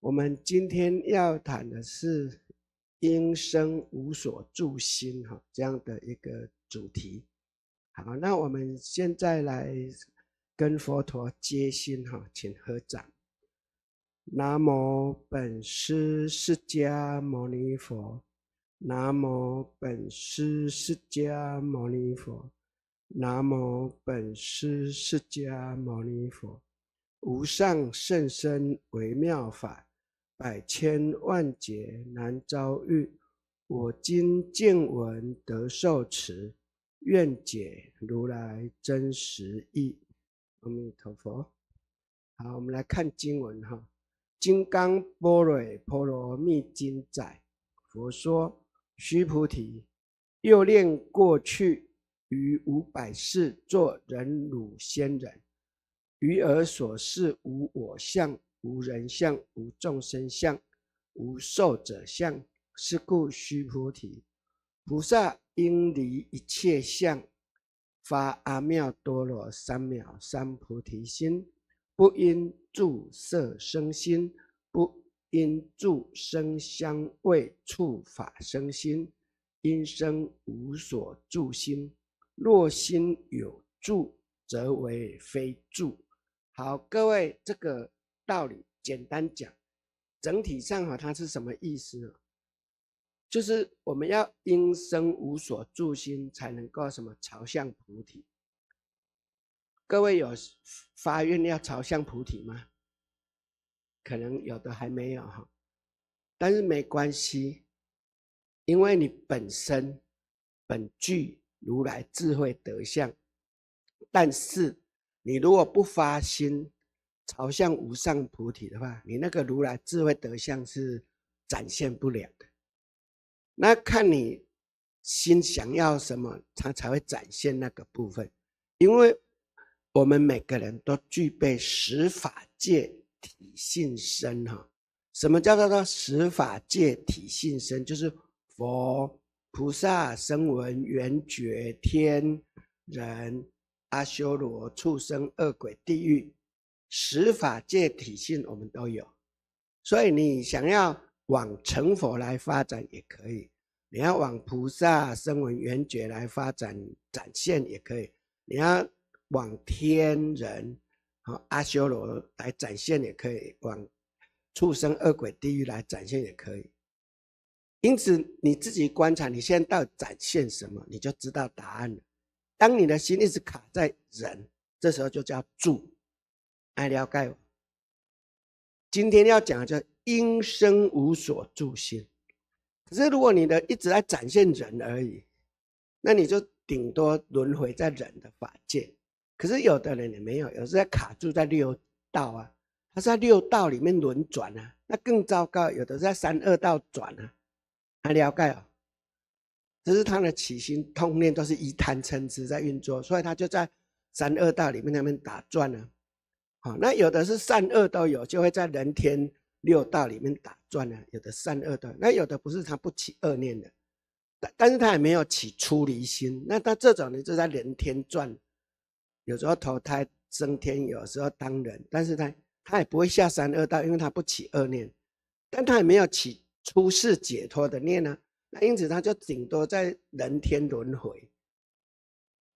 我们今天要谈的是“因生无所住心”哈这样的一个主题。好，那我们现在来跟佛陀接心哈，请合掌。南无本师释迦牟尼佛，南无本师释迦牟尼佛，南无本师释迦牟尼佛，无上甚深微妙法。百千万劫难遭遇，我今见闻得受持，愿解如来真实意。阿弥陀佛。好，我们来看经文哈，《金刚般若波罗蜜经》载，佛说：须菩提，又念过去于五百世做人、乳仙人，于尔所示无我相。无人相，无众生相，无寿者相。是故，须菩提，菩萨应离一切相，发阿妙多罗三藐三菩提心。不因住色生心，不因住声香味触法生心。因生无所住心。若心有住，则为非住。好，各位，这个。道理简单讲，整体上哈，它是什么意思呢？就是我们要因生无所住心，才能够什么朝向菩提。各位有发愿要朝向菩提吗？可能有的还没有哈，但是没关系，因为你本身本具如来智慧德相，但是你如果不发心。朝向无上菩提的话，你那个如来智慧德相是展现不了的。那看你心想要什么，它才会展现那个部分。因为我们每个人都具备十法界体性身哈。什么叫做呢？十法界体性身，就是佛、菩萨、声闻、缘觉、天人、阿修罗、畜生、恶鬼、地狱。十法界体性我们都有，所以你想要往成佛来发展也可以，你要往菩萨、声闻、缘觉来发展展现也可以，你要往天人、阿修罗来展现也可以，往畜生、恶鬼、地狱来展现也可以。因此你自己观察你现在到展现什么，你就知道答案了。当你的心一直卡在人，这时候就叫住。来了解今天要讲的叫因生无所住心，可是如果你的一直在展现人而已，那你就顶多轮回在人的法界。可是有的人也没有，有时在卡住在六道啊，他在六道里面轮转啊。那更糟糕，有的在三恶道转啊。还了解哦，只是他的起心通念都是一潭陈子在运作，所以他就在三恶道里面那边打转了。那有的是善恶都有，就会在人天六道里面打转呢。有的善恶的，那有的不是他不起恶念的，但但是他也没有起出离心。那他这种呢就在人天转，有时候投胎升天，有时候当人，但是他他也不会下三恶道，因为他不起恶念，但他也没有起出世解脱的念呢。那因此他就顶多在人天轮回。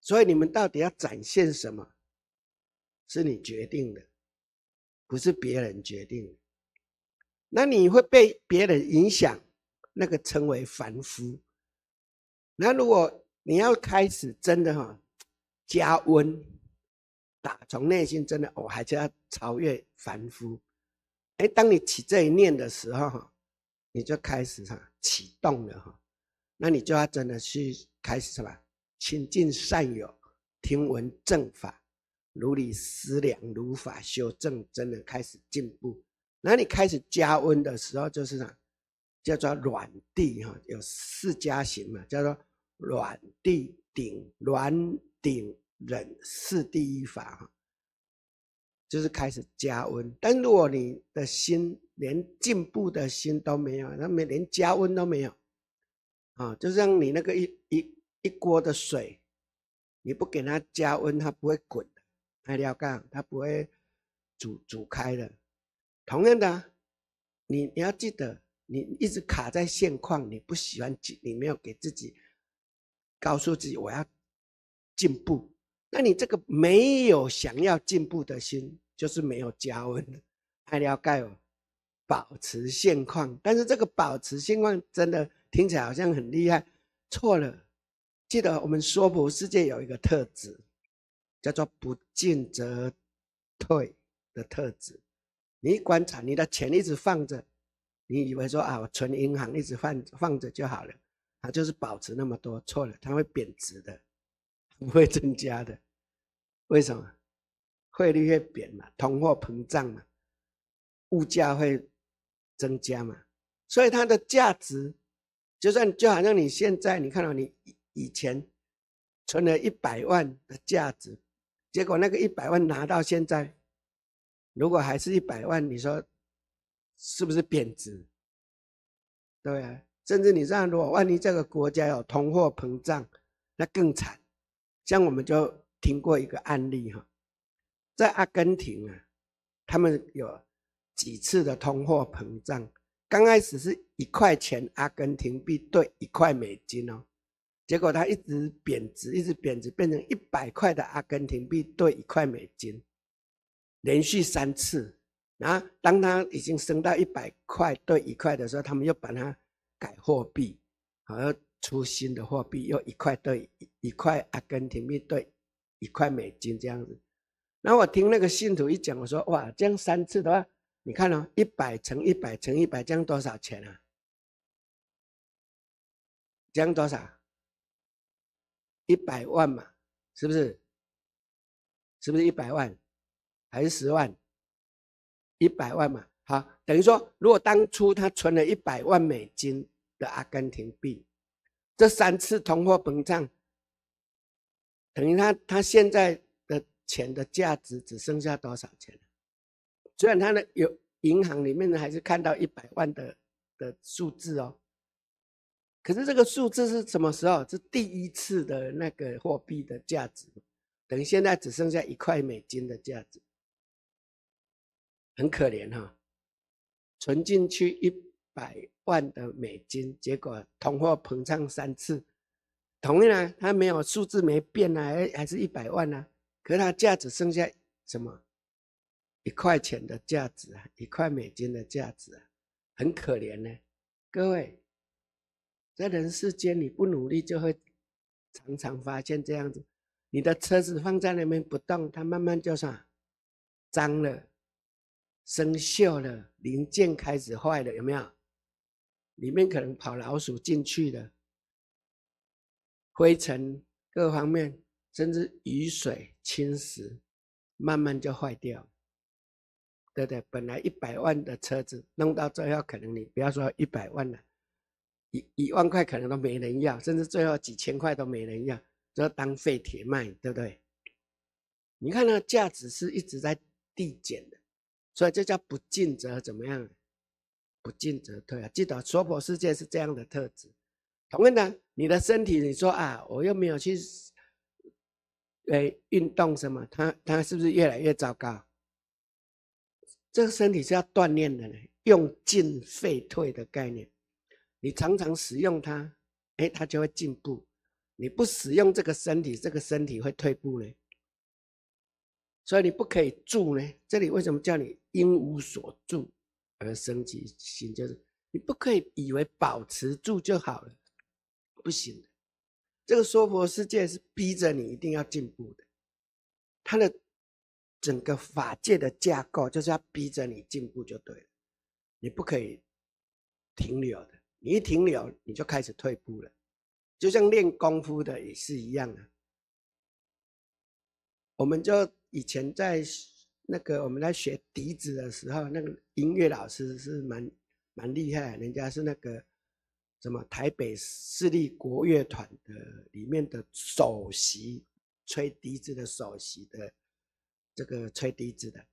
所以你们到底要展现什么？是你决定的，不是别人决定。那你会被别人影响，那个称为凡夫。那如果你要开始真的哈，加温，打从内心真的，我还是要超越凡夫。哎，当你起这一念的时候哈，你就开始哈启动了哈。那你就要真的去开始什么？亲近善友，听闻正法。如理思量，如法修正，真的开始进步。那你开始加温的时候，就是讲叫做软地哈，有四加行嘛，叫做软地顶、软顶忍四第一法，就是开始加温。但如果你的心连进步的心都没有，那没连加温都没有，啊，就像你那个一一一锅的水，你不给它加温，它不会滚的。哎，料杠它不会煮煮开的。同样的，你你要记得，你一直卡在现况，你不喜欢，你没有给自己告诉自己我要进步。那你这个没有想要进步的心，就是没有加温。哎，料盖哦，保持现况。但是这个保持现况真的听起来好像很厉害，错了。记得我们娑婆世界有一个特质。叫做不进则退的特质。你一观察，你的钱一直放着，你以为说啊，我存银行一直放放着就好了，它就是保持那么多，错了，它会贬值的，不会增加的。为什么？汇率会贬嘛，通货膨胀嘛，物价会增加嘛，所以它的价值，就算就好像你现在你看到你以前存了一百万的价值。结果那个一百万拿到现在，如果还是一百万，你说是不是贬值？对啊，甚至你这样，如果万一这个国家有通货膨胀，那更惨。像我们就听过一个案例哈，在阿根廷啊，他们有几次的通货膨胀，刚开始是一块钱阿根廷币兑一块美金哦。结果它一直贬值，一直贬值，变成一百块的阿根廷币兑一块美金，连续三次啊！当它已经升到一百块兑一块的时候，他们又把它改货币，好像出新的货币，又一块兑一块阿根廷币兑一块美金这样子。那我听那个信徒一讲，我说哇，这样三次的话，你看喽，一百乘一百乘一百，样多少钱啊？这样多少？一百万嘛，是不是？是不是一百万，还是十万？一百万嘛，好，等于说，如果当初他存了一百万美金的阿根廷币，这三次通货膨胀，等于他他现在的钱的价值只剩下多少钱了？虽然他的有银行里面还是看到一百万的的数字哦。可是这个数字是什么时候？是第一次的那个货币的价值，等现在只剩下一块美金的价值，很可怜哈！存进去一百万的美金，结果通货膨胀三次，同样它没有数字没变啊，还还是一百万啊，可是它价值剩下什么？一块钱的价值啊，一块美金的价值啊，很可怜呢，各位。在人世间，你不努力就会常常发现这样子：你的车子放在那边不动，它慢慢就是脏了、生锈了，零件开始坏了，有没有？里面可能跑老鼠进去了，灰尘各方面，甚至雨水侵蚀，慢慢就坏掉。对对，本来一百万的车子弄到最后，可能你不要说一百万了。一一万块可能都没人要，甚至最后几千块都没人要，就当废铁卖，对不对？你看，那价值是一直在递减的，所以这叫不进则怎么样？不进则退啊！记得娑婆世界是这样的特质。同样的，你的身体，你说啊，我又没有去诶运动什么，它它是不是越来越糟糕？这个身体是要锻炼的呢，用进废退的概念。你常常使用它，哎，它就会进步；你不使用这个身体，这个身体会退步呢。所以你不可以住呢。这里为什么叫你因无所住而生其心？就是你不可以以为保持住就好了，不行的。这个娑婆世界是逼着你一定要进步的，它的整个法界的架构就是要逼着你进步就对了，你不可以停留的。你一停留，你就开始退步了，就像练功夫的也是一样的。我们就以前在那个我们在学笛子的时候，那个音乐老师是蛮蛮厉害，人家是那个什么台北市立国乐团的里面的首席吹笛子的首席的这个吹笛子的，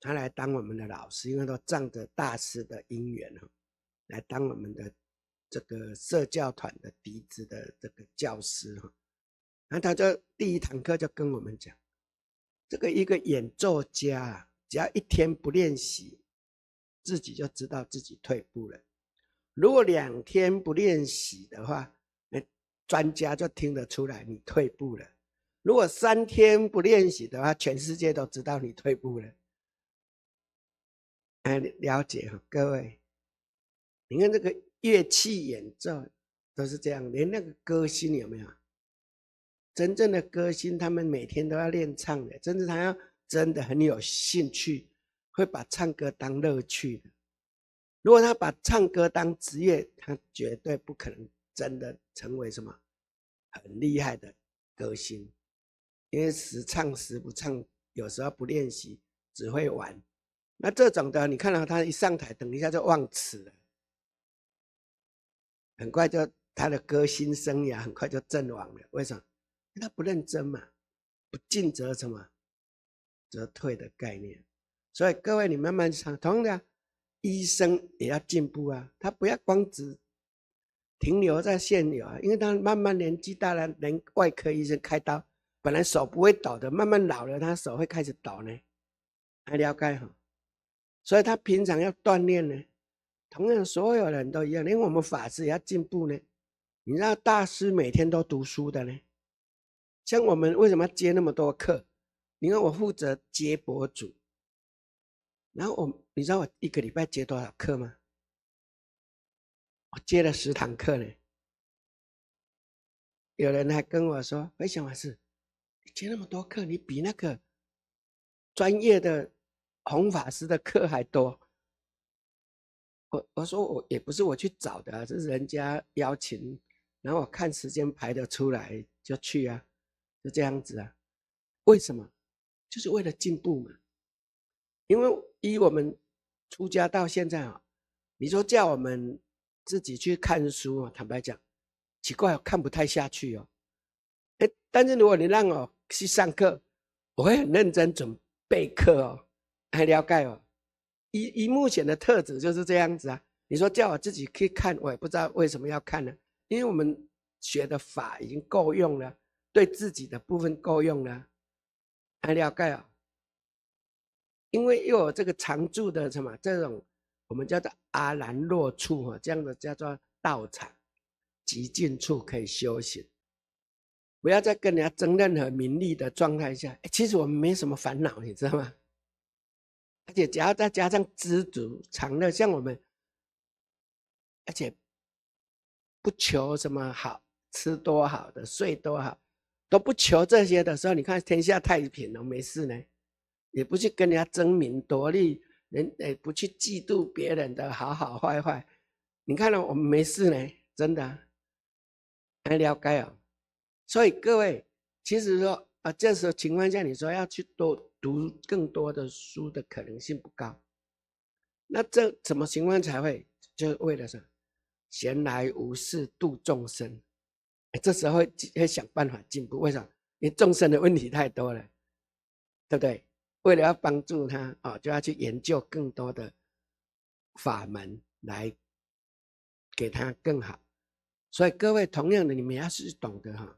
他来当我们的老师，因为都仗着大师的姻缘哦，来当我们的。这个社教团的笛子的这个教师哈，那他就第一堂课就跟我们讲，这个一个演奏家啊，只要一天不练习，自己就知道自己退步了。如果两天不练习的话，那专家就听得出来你退步了。如果三天不练习的话，全世界都知道你退步了。哎，了解各位，你看这个。乐器演奏都是这样，连那个歌星有没有？真正的歌星，他们每天都要练唱的，甚至他要真的很有兴趣，会把唱歌当乐趣。如果他把唱歌当职业，他绝对不可能真的成为什么很厉害的歌星，因为时唱时不唱，有时候不练习只会玩。那这种的，你看到他一上台，等一下就忘词了。很快就他的歌星生涯很快就阵亡了，为什么？他不认真嘛，不进则什么则退的概念。所以各位，你慢慢想，同样的医生也要进步啊，他不要光只停留在现有啊，因为他慢慢年纪大了，连外科医生开刀本来手不会抖的，慢慢老了他手会开始抖呢，还了解好，所以他平常要锻炼呢。同样，所有人都一样，连我们法师也要进步呢。你知道大师每天都读书的呢？像我们为什么接那么多课？你看我负责接博主，然后我，你知道我一个礼拜接多少课吗？我接了十堂课呢。有人还跟我说：“为什么是？你接那么多课，你比那个专业的红法师的课还多。”我我说我也不是我去找的，这是人家邀请，然后我看时间排得出来就去啊，就这样子啊。为什么？就是为了进步嘛。因为以我们出家到现在啊，你说叫我们自己去看书啊，坦白讲，奇怪看不太下去哦。哎，但是如果你让我去上课，我会很认真准备课哦，很了解哦。一一目前的特质就是这样子啊！你说叫我自己去看，我也不知道为什么要看呢？因为我们学的法已经够用了，对自己的部分够用了，还了盖啊。因为又有这个常住的什么这种，我们叫做阿兰若处啊，这样的叫做道场，极静处可以修行，不要再跟人家争任何名利的状态下，其实我们没什么烦恼，你知道吗？而且只要再加上知足常乐，像我们，而且不求什么好吃多好的睡多好，都不求这些的时候，你看天下太平了，没事呢，也不去跟人家争名夺利，人也不去嫉妒别人的好好坏坏，你看了我们没事呢，真的很了解啊。所以各位，其实说啊，这时候情况下，你说要去多。读更多的书的可能性不高，那这什么情况才会？就是为了什么？闲来无事度众生，哎，这时候会会想办法进步。为啥？因为众生的问题太多了，对不对？为了要帮助他啊，就要去研究更多的法门来给他更好。所以各位，同样的，你们要是懂得哈，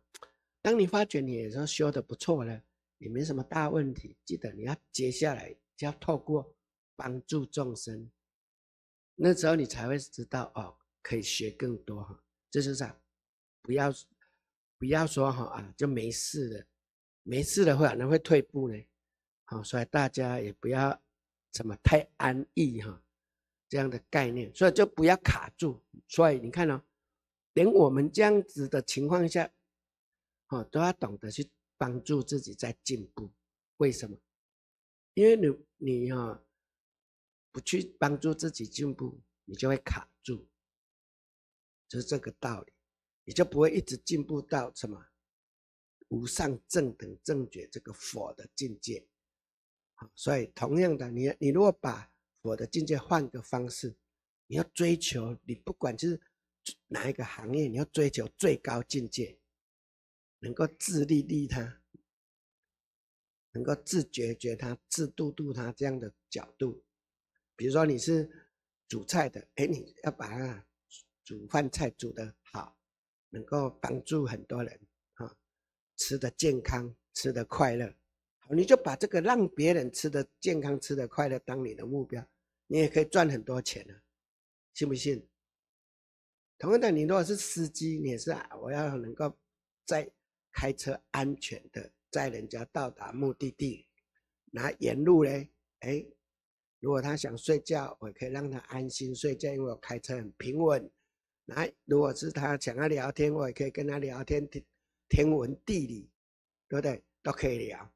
当你发觉你候修的不错了。也没什么大问题，记得你要接下来就要透过帮助众生，那时候你才会知道哦，可以学更多哈。就是啥，不要不要说哈啊，就没事的，没事的话能会退步呢。好，所以大家也不要怎么太安逸哈，这样的概念，所以就不要卡住。所以你看哦，连我们这样子的情况下，哦都要懂得去。帮助自己在进步，为什么？因为你，你啊，不去帮助自己进步，你就会卡住，就是这个道理。你就不会一直进步到什么无上正等正觉这个佛的境界。所以，同样的，你你如果把佛的境界换个方式，你要追求，你不管就是哪一个行业，你要追求最高境界。能够自利利他，能够自觉觉他、自度度他这样的角度，比如说你是煮菜的，哎，你要把它煮饭菜煮的好，能够帮助很多人啊，吃的健康、吃的快乐，好，你就把这个让别人吃的健康、吃的快乐当你的目标，你也可以赚很多钱呢，信不信？同样的，你如果是司机，你也是，啊，我要能够在开车安全的载人家到达目的地，那沿路呢？哎，如果他想睡觉，我可以让他安心睡觉，因为我开车很平稳。那如果是他想要聊天，我也可以跟他聊天，天天文地理，对不对？都可以聊。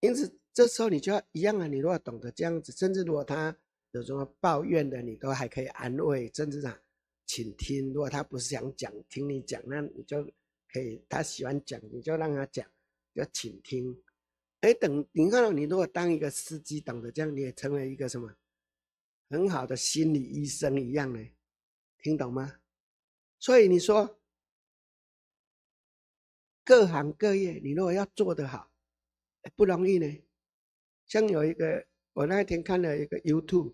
因此，这时候你就要一样啊。你如果懂得这样子。甚至如果他有什么抱怨的，你都还可以安慰。甚至呢，请听，如果他不是想讲，听你讲，那你就。嘿，他喜欢讲，你就让他讲，要倾听。哎，等你看到，你如果当一个司机，懂得这样，你也成为一个什么很好的心理医生一样呢？听懂吗？所以你说，各行各业，你如果要做得好，不容易呢。像有一个，我那一天看了一个 YouTube，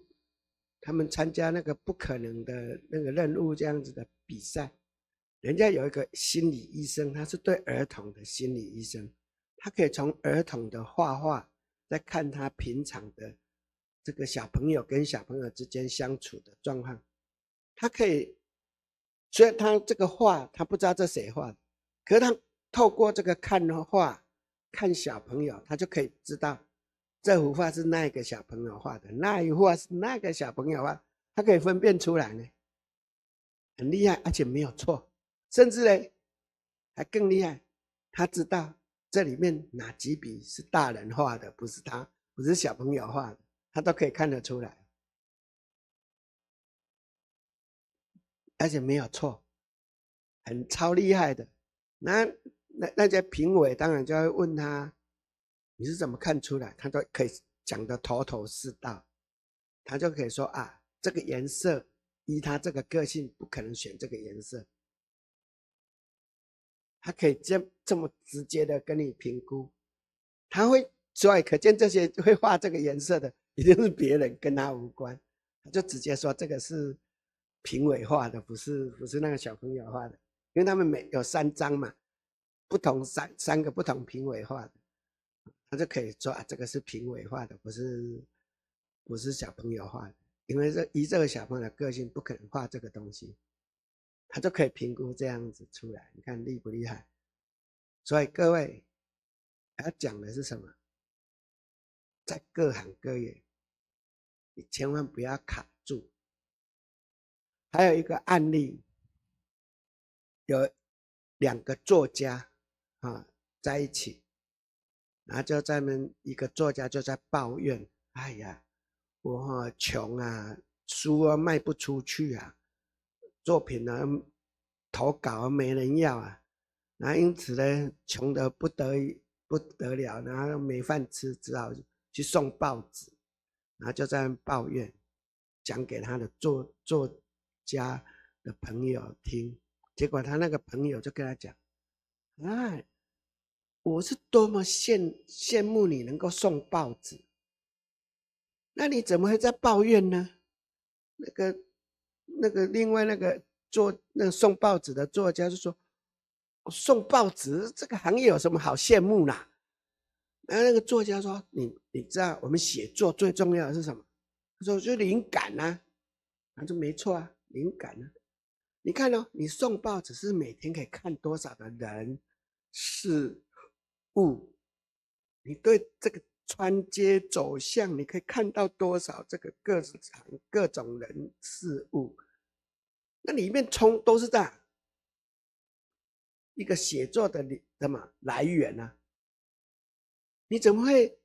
他们参加那个不可能的那个任务这样子的比赛。人家有一个心理医生，他是对儿童的心理医生，他可以从儿童的画画，再看他平常的这个小朋友跟小朋友之间相处的状况，他可以，虽然他这个画他不知道这谁画的，可他透过这个看的画，看小朋友，他就可以知道这幅画是那一个小朋友画的，那一幅画是那个小朋友画，他可以分辨出来呢，很厉害，而且没有错。甚至呢，还更厉害，他知道这里面哪几笔是大人画的，不是他，不是小朋友画，的，他都可以看得出来，而且没有错，很超厉害的。那那那些评委当然就会问他，你是怎么看出来？他都可以讲的头头是道，他就可以说啊，这个颜色依他这个个性不可能选这个颜色。他可以这这么直接的跟你评估，他会所以可见这些会画这个颜色的一定是别人跟他无关，他就直接说这个是评委画的，不是不是那个小朋友画的，因为他们每有三张嘛，不同三三个不同评委画的，他就可以说这个是评委画的，不是不是小朋友画的，因为这以这个小朋友的个性不可能画这个东西。他就可以评估这样子出来，你看厉不厉害？所以各位，他讲的是什么？在各行各业，你千万不要卡住。还有一个案例，有两个作家啊在一起，然后就在那一个作家就在抱怨：“哎呀，我穷啊，书啊卖不出去啊。”作品呢，投稿没人要啊，那因此呢，穷得不得不得了，然后没饭吃，只好去送报纸，然后就在抱怨，讲给他的作作家的朋友听，结果他那个朋友就跟他讲，哎，我是多么羡羡慕你能够送报纸，那你怎么会在抱怨呢？那个。那个另外那个做那个送报纸的作家就说，送报纸这个行业有什么好羡慕啦？”然后那个作家说，你你知道我们写作最重要的是什么？他说就灵感呐。他说没错啊，灵感啊。你看哦，你送报纸是每天可以看多少的人事物，你对这个。穿街走巷，你可以看到多少这个各种各种人事物？那里面充都是这样，一个写作的你什么来源呢？你怎么会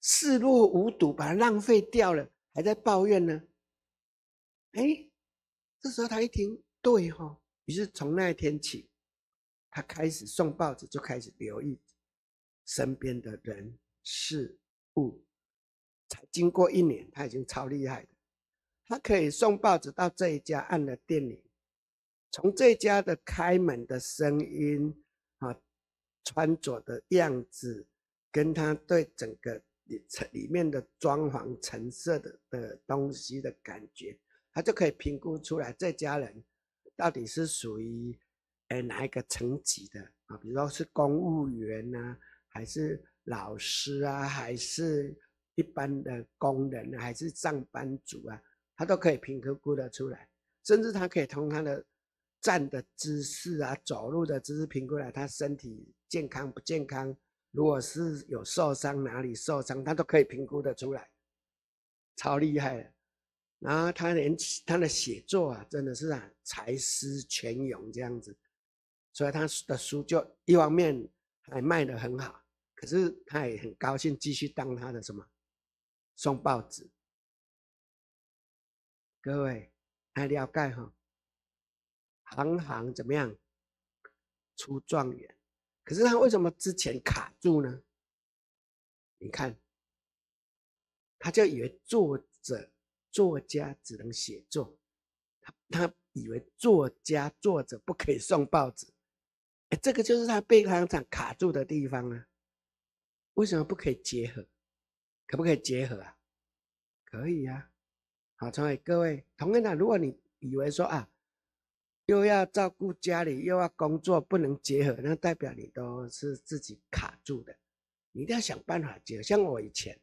视若无睹，把它浪费掉了，还在抱怨呢？哎，这时候他一听，对哈，于是从那一天起，他开始送报纸，就开始留意身边的人。是，不，才经过一年，他已经超厉害的。他可以送报纸到这一家按了电铃，从这家的开门的声音啊，穿着的样子，跟他对整个层里面的装潢、陈设的的东西的感觉，他就可以评估出来这家人到底是属于哎哪一个层级的啊？比如说是公务员呐，还是？老师啊，还是一般的工人，还是上班族啊，他都可以评估估得出来。甚至他可以从他的站的姿势啊，走路的姿势评估来他身体健康不健康。如果是有受伤，哪里受伤，他都可以评估得出来，超厉害的。然后他连他的写作啊，真的是啊，才思泉涌这样子，所以他的书就一方面还卖得很好。可是他也很高兴，继续当他的什么，送报纸。各位，大了解盖行行怎么样，出状元。可是他为什么之前卡住呢？你看，他就以为作者、作家只能写作，他他以为作家、作者不可以送报纸。哎，这个就是他被行长卡住的地方啊。为什么不可以结合？可不可以结合啊？可以啊！好，所各位，同样的，如果你以为说啊，又要照顾家里，又要工作，不能结合，那代表你都是自己卡住的。你一定要想办法结。像我以前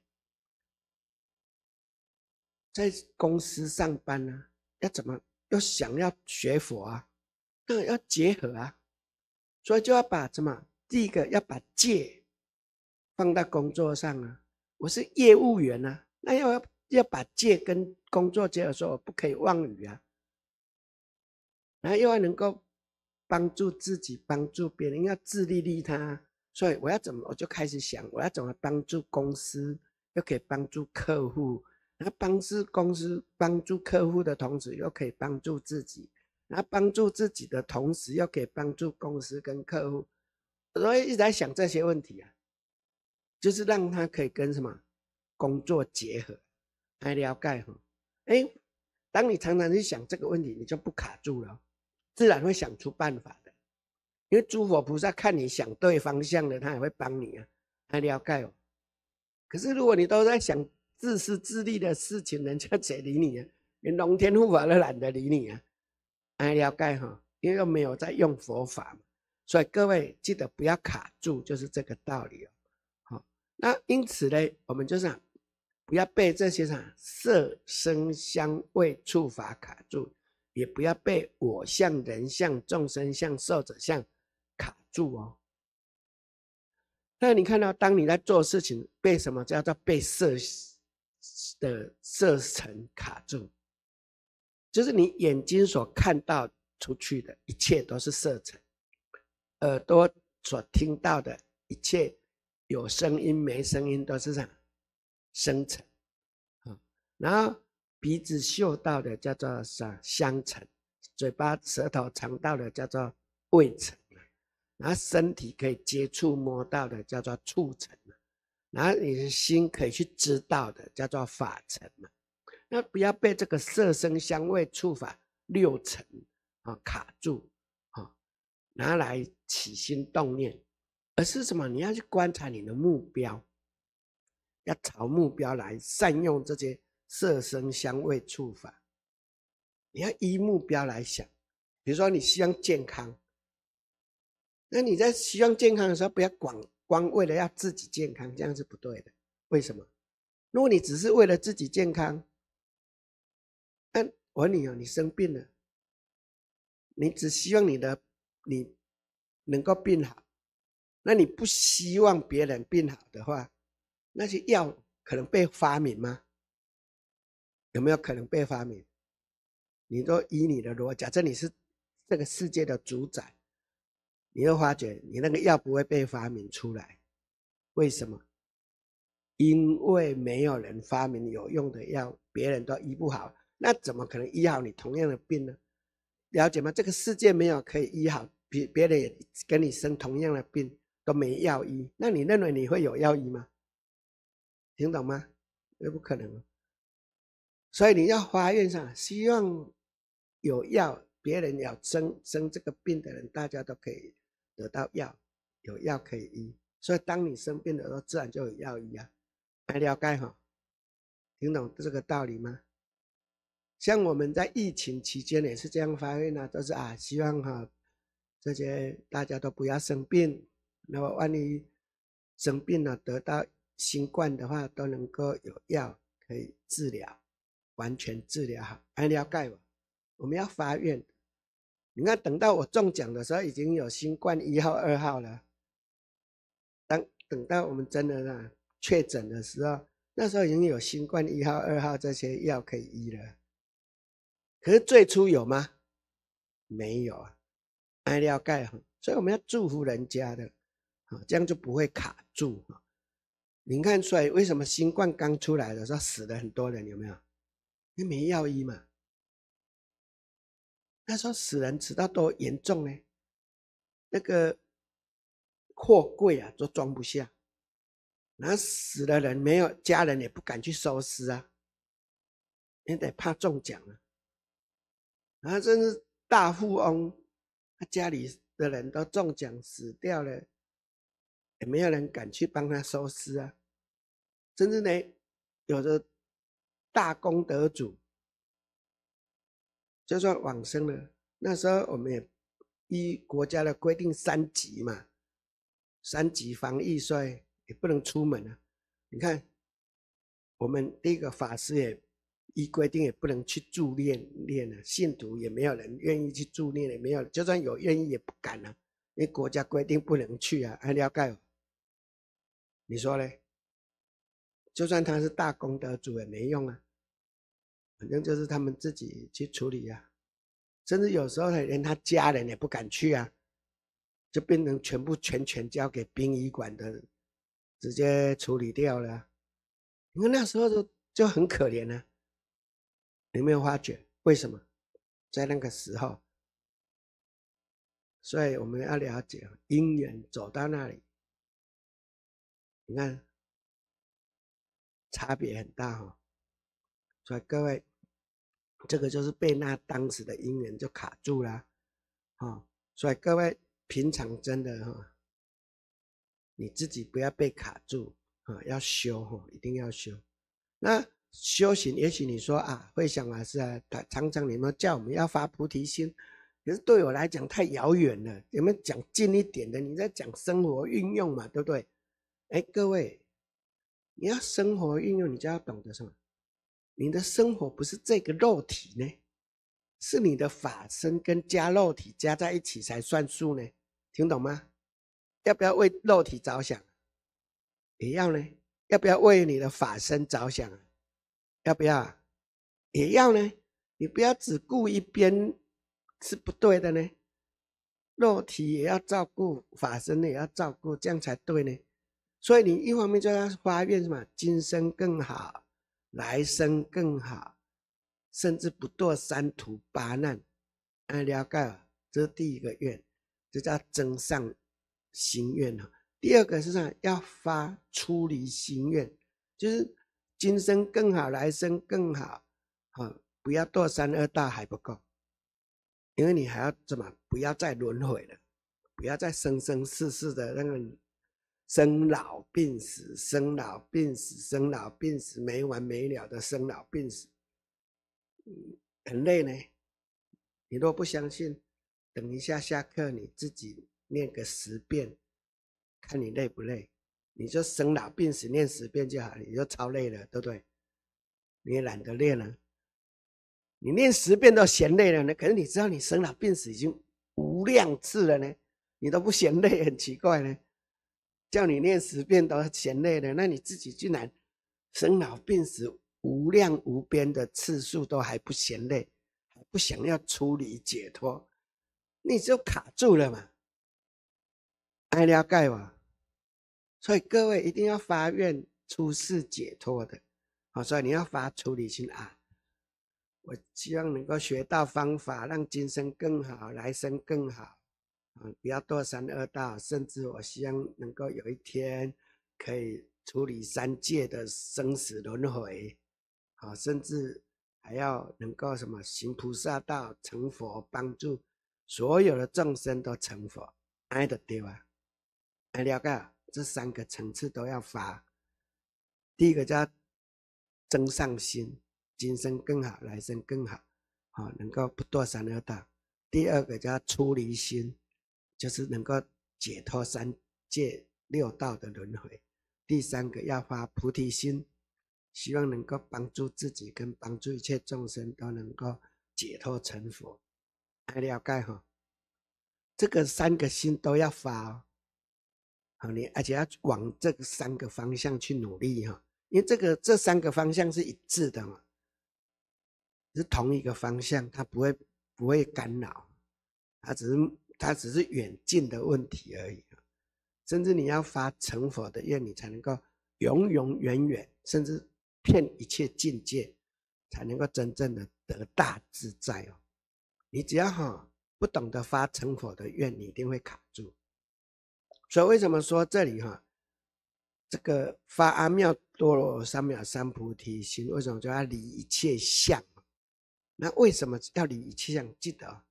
在公司上班呢，要怎么？要想要学佛啊，那要结合啊，所以就要把什么？第一个要把戒。放到工作上啊，我是业务员啊，那要要把借跟工作借来说，我不可以妄语啊。然后又要能够帮助自己、帮助别人，要自利利他。所以我要怎么，我就开始想，我要怎么帮助公司，又可以帮助客户。然后帮助公司、帮助客户的同时，又可以帮助自己。然后帮助自己的同时，又可以帮助公司跟客户。所以一直在想这些问题啊。就是让他可以跟什么工作结合，来了解哈。哎，当你常常去想这个问题，你就不卡住了，自然会想出办法的。因为诸佛菩萨看你想对方向了，他也会帮你啊。来了解哦。可是如果你都在想自私自利的事情，人家谁理你啊？连龙天护法都懒得理你啊。来了解哈。因为没有在用佛法嘛，所以各位记得不要卡住，就是这个道理哦。那因此呢，我们就是啊，不要被这些啥色、声、香味、触、法卡住，也不要被我相、人相、众生相、寿者相卡住哦。那你看到，当你在做事情，被什么叫做被色的色尘卡住，就是你眼睛所看到出去的一切都是色尘，耳朵所听到的一切。有声音没声音都是样，生成啊。然后鼻子嗅到的叫做啥？香尘。嘴巴舌头尝到的叫做味尘啊。然后身体可以接触摸到的叫做触尘啊。然后你的心可以去知道的叫做法尘嘛。那不要被这个色声香味触法六尘啊卡住啊，拿来起心动念。而是什么？你要去观察你的目标，要朝目标来善用这些色声香味触法。你要依目标来想，比如说你希望健康，那你在希望健康的时候，不要光光为了要自己健康，这样是不对的。为什么？如果你只是为了自己健康，那我问你哦，你生病了，你只希望你的你能够病好。那你不希望别人病好的话，那些药可能被发明吗？有没有可能被发明？你都依你的逻辑，假设你是这个世界的主宰，你会发觉你那个药不会被发明出来。为什么？因为没有人发明有用的药，别人都医不好，那怎么可能医好你同样的病呢？了解吗？这个世界没有可以医好别别人也跟你生同样的病。都没药医，那你认为你会有药医吗？听懂吗？那不可能所以你要发愿上，希望有药，别人要生生这个病的人，大家都可以得到药，有药可以医。所以当你生病的时候，自然就有药医啊！来了解哈，听懂这个道理吗？像我们在疫情期间也是这样发愿啊，都是啊，希望哈这些大家都不要生病。那么，万一生病了，得到新冠的话，都能够有药可以治疗，完全治疗好。还尿盖嘛，我们要发愿。你看，等到我中奖的时候，已经有新冠一号、二号了。等等到我们真的呢确诊的时候，那时候已经有新冠一号、二号这些药可以医了。可是最初有吗？没有啊，爱尿盖嘛，所以我们要祝福人家的。这样就不会卡住啊！你看，所以为什么新冠刚出来的时候死了很多人？有没有？因为没药医嘛。那时候死人死到多严重呢？那个货柜啊都装不下，然后死的人没有家人也不敢去收尸啊，也得怕中奖啊。然后甚至大富翁他家里的人都中奖死掉了。也没有人敢去帮他收尸啊！甚至呢，有的大功德主就算往生了，那时候我们也依国家的规定三级嘛，三级防疫，所以也不能出门啊。你看，我们第一个法师也依规定也不能去助念念了，信徒也没有人愿意去助念也没有，就算有愿意也不敢啊，因为国家规定不能去啊，还了解？你说呢？就算他是大功德主也没用啊，反正就是他们自己去处理啊，甚至有时候连他家人也不敢去啊，就变成全部全权交给殡仪馆的，直接处理掉了。你看那时候就就很可怜呢，有没有发觉？为什么在那个时候？所以我们要了解因缘走到那里。你看，差别很大哈，所以各位，这个就是被那当时的因缘就卡住了，啊，所以各位平常真的哈，你自己不要被卡住啊，要修哈，一定要修。那修行，也许你说啊，会想啊，是啊，他常常你们叫我们要发菩提心，可是对我来讲太遥远了，你们讲近一点的，你在讲生活运用嘛，对不对？哎，各位，你要生活运用，你就要懂得什么？你的生活不是这个肉体呢，是你的法身跟加肉体加在一起才算数呢。听懂吗？要不要为肉体着想？也要呢。要不要为你的法身着想？要不要？也要呢。你不要只顾一边是不对的呢。肉体也要照顾，法身也要照顾，这样才对呢。所以你一方面就要发愿什么，今生更好，来生更好，甚至不堕三途八难，哎，了解了，这是第一个愿，这叫真上心愿哈。第二个是啥？要发出离心愿，就是今生更好，来生更好，啊，不要堕三恶道还不够，因为你还要怎么？不要再轮回了，不要再生生世世的那个。生老病死，生老病死，生老病死没完没了的生老病死，很累呢。你若不相信，等一下下课你自己念个十遍，看你累不累。你就生老病死念十遍就好，你就超累了，对不对？你也懒得练了。你念十遍都嫌累了呢，可是你知道你生老病死已经无量次了呢，你都不嫌累，很奇怪呢。叫你念十遍都嫌累了，那你自己竟然生老病死无量无边的次数都还不嫌累，还不想要处理解脱，你就卡住了嘛？爱了解吗？所以各位一定要发愿出世解脱的啊！所以你要发出离心啊！我希望能够学到方法，让今生更好，来生更好。啊，不要堕三恶道，甚至我希望能够有一天可以处理三界的生死轮回，啊，甚至还要能够什么行菩萨道成佛，帮助所有的众生都成佛，爱的对吧？来了解这三个层次都要发，第一个叫增上心，今生更好，来生更好，啊，能够不堕三恶道；第二个叫出离心。就是能够解脱三界六道的轮回。第三个要发菩提心，希望能够帮助自己跟帮助一切众生都能够解脱成佛。还了解哈，这个三个心都要发哦，好，你而且要往这三个方向去努力哈，因为这个这三个方向是一致的嘛，是同一个方向，它不会不会干扰，它只是。它只是远近的问题而已啊，甚至你要发成佛的愿，你才能够永永远远，甚至骗一切境界，才能够真正的得大自在哦。你只要哈不懂得发成佛的愿，你一定会卡住。所以为什么说这里哈，这个发阿妙多罗三藐三菩提心，为什么就要离一切相？那为什么要离一切相？记得。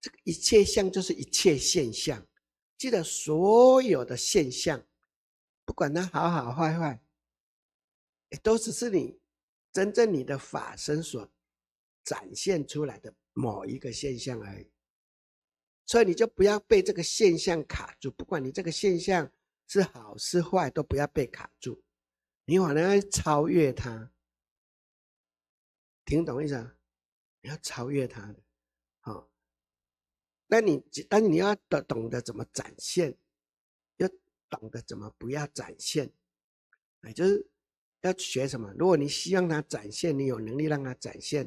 这个一切相就是一切现象，记得所有的现象，不管它好好坏，也都只是你真正你的法身所展现出来的某一个现象而已。所以你就不要被这个现象卡住，不管你这个现象是好是坏，都不要被卡住，你反而要超越它。听懂意思？你要超越它的好。那你，但你要懂懂得怎么展现，要懂得怎么不要展现，哎，就是要学什么？如果你希望他展现，你有能力让他展现；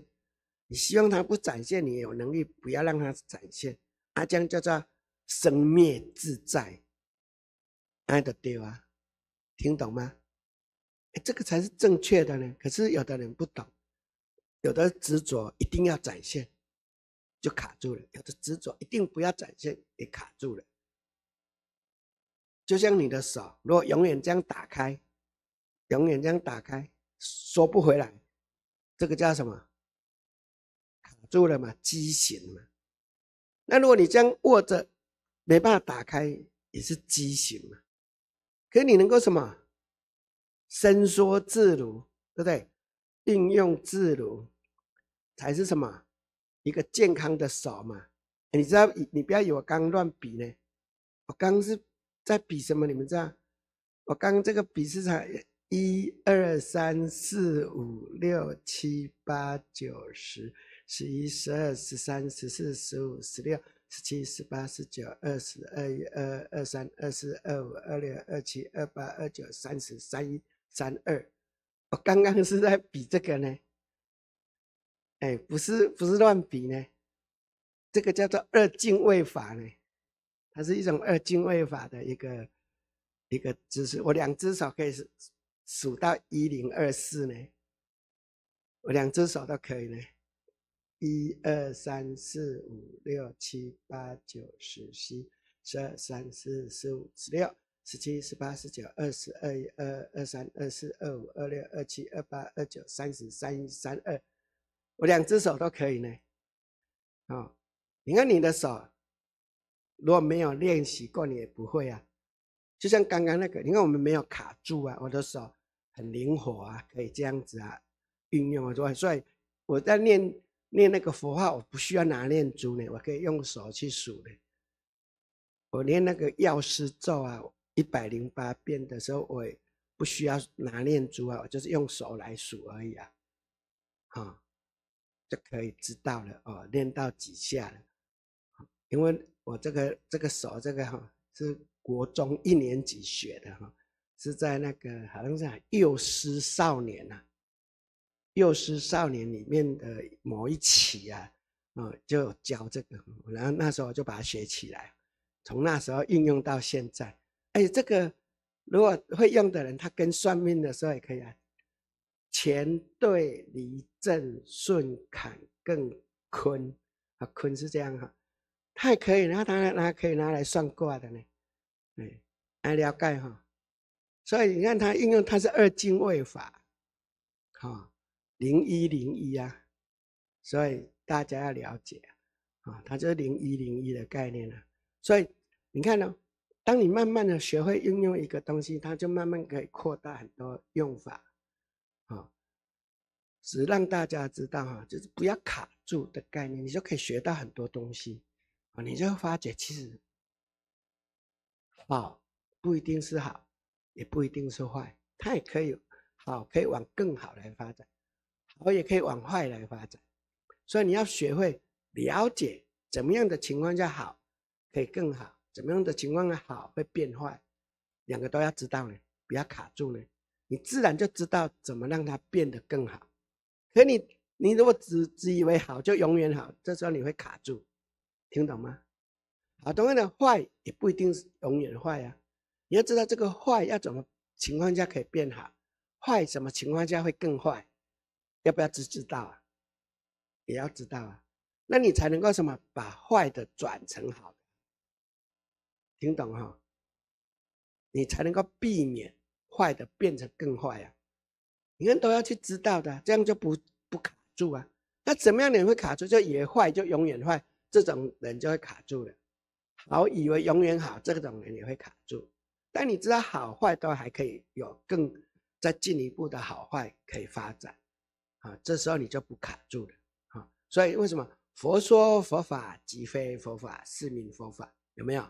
你希望他不展现，你有能力不要让他展现，这样叫做生灭自在，爱的对啊，听懂吗？哎，这个才是正确的呢。可是有的人不懂，有的执着一定要展现。就卡住了，有的执着一定不要展现，也卡住了。就像你的手，如果永远这样打开，永远这样打开，缩不回来，这个叫什么？卡住了嘛，畸形嘛。那如果你这样握着，没办法打开，也是畸形嘛。可你能够什么？伸缩自如，对不对？运用自如，才是什么？一个健康的少嘛，你知道你不要以我刚乱比呢，我刚是在比什么？你们知道？我刚这个比是啥？一二三四五六七八九十十一十二十三十四十五十六十七十八十九二十二一二二三二四二五二六二七二八二九三十三一三二。我刚刚是在比这个呢。哎，不是不是乱比呢，这个叫做二进位法呢，它是一种二进位法的一个一个知识。我两只手可以数数到一零二四呢，我两只手都可以呢。一二三四五六七八九十十一十二三四十五十六十七十八十九二十二一二二三二四二五二六二七二八二九三十三一三二。我两只手都可以呢，啊！你看你的手，如果没有练习过，你也不会啊。就像刚刚那个，你看我们没有卡住啊，我的手很灵活啊，可以这样子啊运用啊。所以我在念念那个佛号，我不需要拿念珠呢，我可以用手去数的。我念那个药师咒啊，一百零八遍的时候，我不需要拿念珠啊，我就是用手来数而已啊，啊。就可以知道了哦，练到几下了？因为我这个这个手这个哈是国中一年级学的哈，是在那个好像是《幼师少年》呐，《幼师少年》里面的某一期啊，啊就教这个，然后那时候就把它学起来，从那时候运用到现在。而且这个如果会用的人，他跟算命的时候也可以啊。乾兑离震巽坎艮坤，啊坤是这样哈，太可以那当然它可以拿来算卦的呢，哎，来了解哈，所以你看它应用它是二进位法，哈零一零一啊，所以大家要了解啊，它就是零一零一的概念了，所以你看呢，当你慢慢的学会运用一个东西，它就慢慢可以扩大很多用法。只让大家知道哈，就是不要卡住的概念，你就可以学到很多东西啊！你就会发觉其实好不一定是好，也不一定是坏，它也可以好，可以往更好来发展，好也可以往坏来发展。所以你要学会了解怎么样的情况下好可以更好，怎么样的情况下好会变坏，两个都要知道呢，不要卡住呢，你自然就知道怎么让它变得更好。可你，你如果只只以为好，就永远好，这时候你会卡住，听懂吗？啊，同样的坏也不一定是永远坏啊，你要知道这个坏要怎么情况下可以变好，坏什么情况下会更坏，要不要只知道啊？也要知道啊，那你才能够什么把坏的转成好的，听懂哈？你才能够避免坏的变成更坏啊。你看都要去知道的，这样就不不卡住啊。那怎么样你会卡住？就也坏就永远坏，这种人就会卡住了。好以为永远好，这种人也会卡住。但你知道好坏都还可以有更再进一步的好坏可以发展啊。这时候你就不卡住了啊。所以为什么佛说佛法即非佛法，是名佛法？有没有？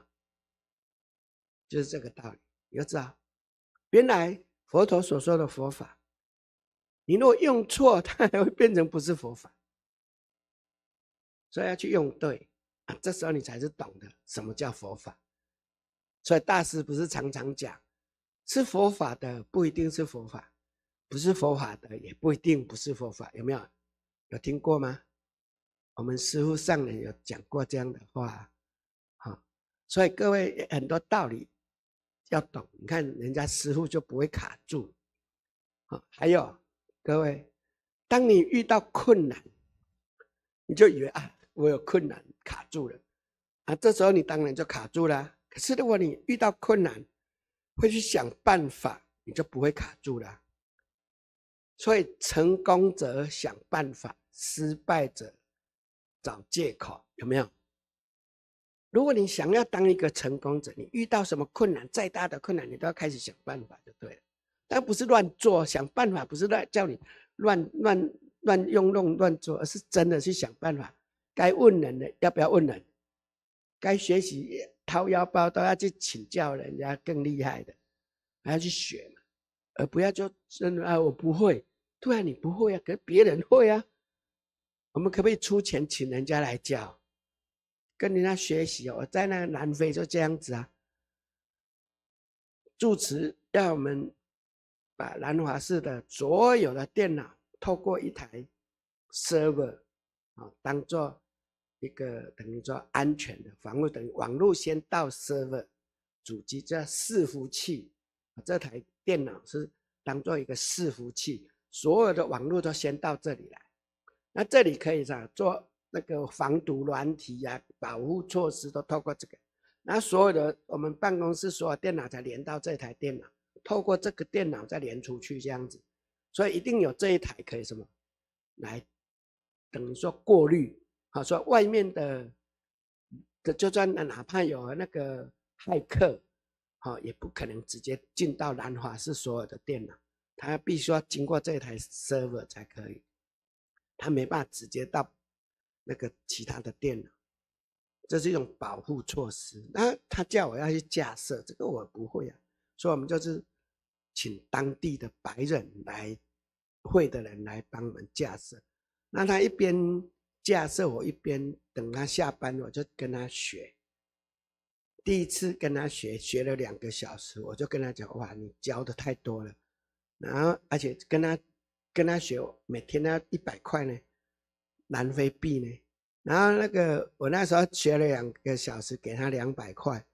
就是这个道理。你知道，原来佛陀所说的佛法。你如果用错，它还会变成不是佛法，所以要去用对啊。这时候你才是懂的什么叫佛法。所以大师不是常常讲，是佛法的不一定是佛法，不是佛法的也不一定不是佛法，有没有？有听过吗？我们师父上人有讲过这样的话，好。所以各位很多道理要懂，你看人家师父就不会卡住，好，还有。各位，当你遇到困难，你就以为啊，我有困难卡住了，啊，这时候你当然就卡住了。可是如果你遇到困难，会去想办法，你就不会卡住了。所以，成功者想办法，失败者找借口，有没有？如果你想要当一个成功者，你遇到什么困难，再大的困难，你都要开始想办法，就对了。但不是乱做，想办法不是乱叫你乱乱乱用弄乱做，而是真的去想办法。该问人的要不要问人，该学习掏腰包都要去请教人家更厉害的，还要去学嘛，而不要就真的啊，我不会。突然你不会啊，可别人会啊，我们可不可以出钱请人家来教，跟人家学习？我在那个南非就这样子啊，住持让我们。把南华市的所有的电脑透过一台 server 哦，当做一个等于说安全的防护，等于网络先到 server 主机叫伺服器，这台电脑是当做一个伺服器，所有的网络都先到这里来，那这里可以啥做那个防毒软体呀、保护措施都透过这个，那所有的我们办公室所有电脑才连到这台电脑。透过这个电脑再连出去这样子，所以一定有这一台可以什么来，等于说过滤啊，说外面的，就算哪怕有那个骇客，好也不可能直接进到兰花市所有的电脑，他必须要经过这一台 server 才可以，他没办法直接到那个其他的电脑，这是一种保护措施。那他叫我要去架设，这个我不会啊，所以我们就是。请当地的白人来，会的人来帮我们架设。那他一边架设，我一边等他下班，我就跟他学。第一次跟他学，学了两个小时，我就跟他讲：“哇，你教的太多了。”然后，而且跟他跟他学，每天要一百块呢，南非币呢。然后那个我那时候学了两个小时，给他两百块。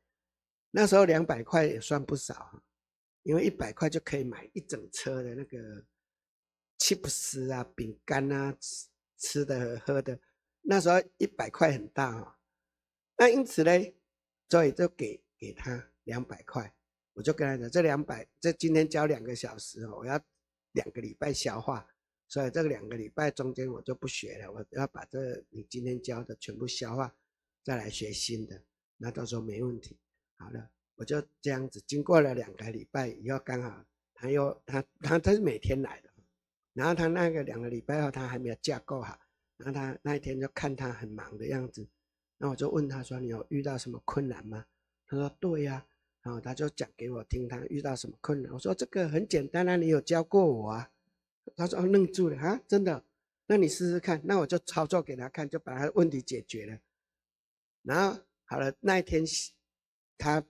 那时候两百块也算不少。因为一百块就可以买一整车的那个，chip 啊，饼干啊，吃的喝的。那时候一百块很大啊。那因此呢，所以就给给他两百块。我就跟他讲，这两百，这今天教两个小时，哦，我要两个礼拜消化。所以这个两个礼拜中间我就不学了，我要把这你今天教的全部消化，再来学新的。那到时候没问题。好了。我就这样子，经过了两个礼拜以后，刚好他又他他他是每天来的，然后他那个两个礼拜后他还没有架构好，然后他那一天就看他很忙的样子，那我就问他说：“你有遇到什么困难吗？”他说：“对呀。”然后他就讲给我听他遇到什么困难。我说：“这个很简单啊，你有教过我啊。”他说：“哦，愣住了啊，真的？那你试试看。”那我就操作给他看，就把他的问题解决了。然后好了，那一天他。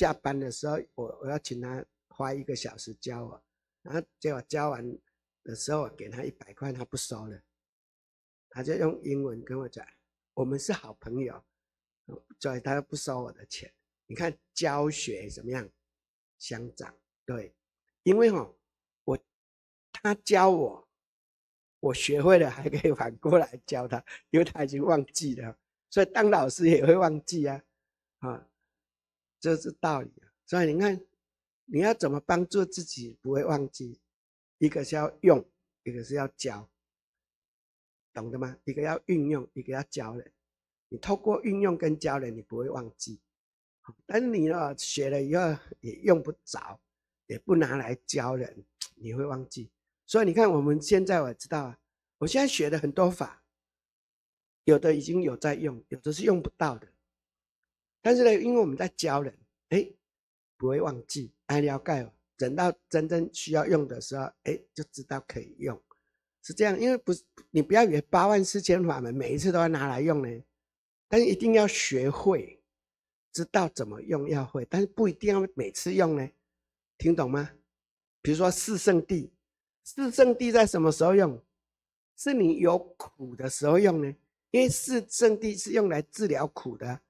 下班的时候，我我要请他花一个小时教我，然后结果教完的时候，我给他一百块，他不收了，他就用英文跟我讲：“我们是好朋友，所以他不收我的钱。”你看教学怎么样？相长对，因为吼我他教我，我学会了还可以反过来教他，因为他已经忘记了，所以当老师也会忘记啊啊。这是道理啊！所以你看，你要怎么帮助自己不会忘记？一个是要用，一个是要教，懂的吗？一个要运用，一个要教人。你透过运用跟教人，你不会忘记。但你呢学了以后也用不着，也不拿来教人，你会忘记。所以你看，我们现在我知道，啊，我现在学的很多法，有的已经有在用，有的是用不到的。但是呢，因为我们在教人，哎，不会忘记，爱了解哦。等到真正需要用的时候，哎，就知道可以用，是这样。因为不是你不要以为八万四千法门每一次都要拿来用呢，但是一定要学会，知道怎么用要会，但是不一定要每次用呢，听懂吗？比如说四圣地，四圣地在什么时候用？是你有苦的时候用呢？因为四圣地是用来治疗苦的。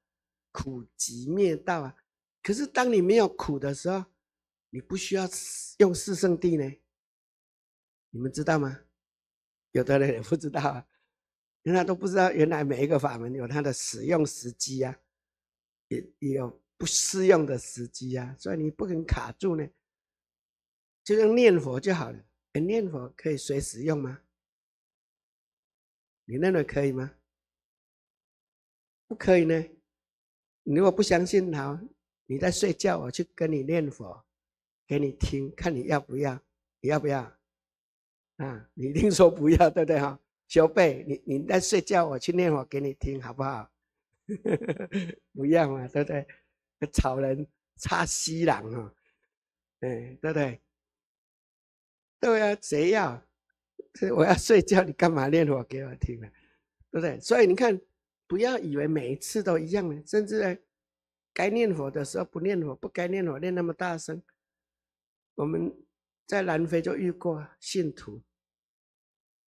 苦集灭道啊！可是当你没有苦的时候，你不需要用四圣地呢。你们知道吗？有的人也不知道啊，原来都不知道原来每一个法门有它的使用时机啊，也也有不适用的时机啊，所以你不肯卡住呢，就用念佛就好了。念佛可以随时用吗？你认为可以吗？不可以呢？如果不相信他，你在睡觉，我去跟你念佛，给你听，看你要不要？你要不要？啊，你一定说不要，对不对哈？小贝，你你在睡觉，我去念佛给你听，好不好？不要嘛，对不对？吵人，插西郎啊，嗯，对不对？对呀，谁要？我要睡觉，你干嘛念佛给我听呢？对不对？所以你看。不要以为每一次都一样，甚至该念佛的时候不念佛，不该念佛念那么大声。我们在南非就遇过信徒，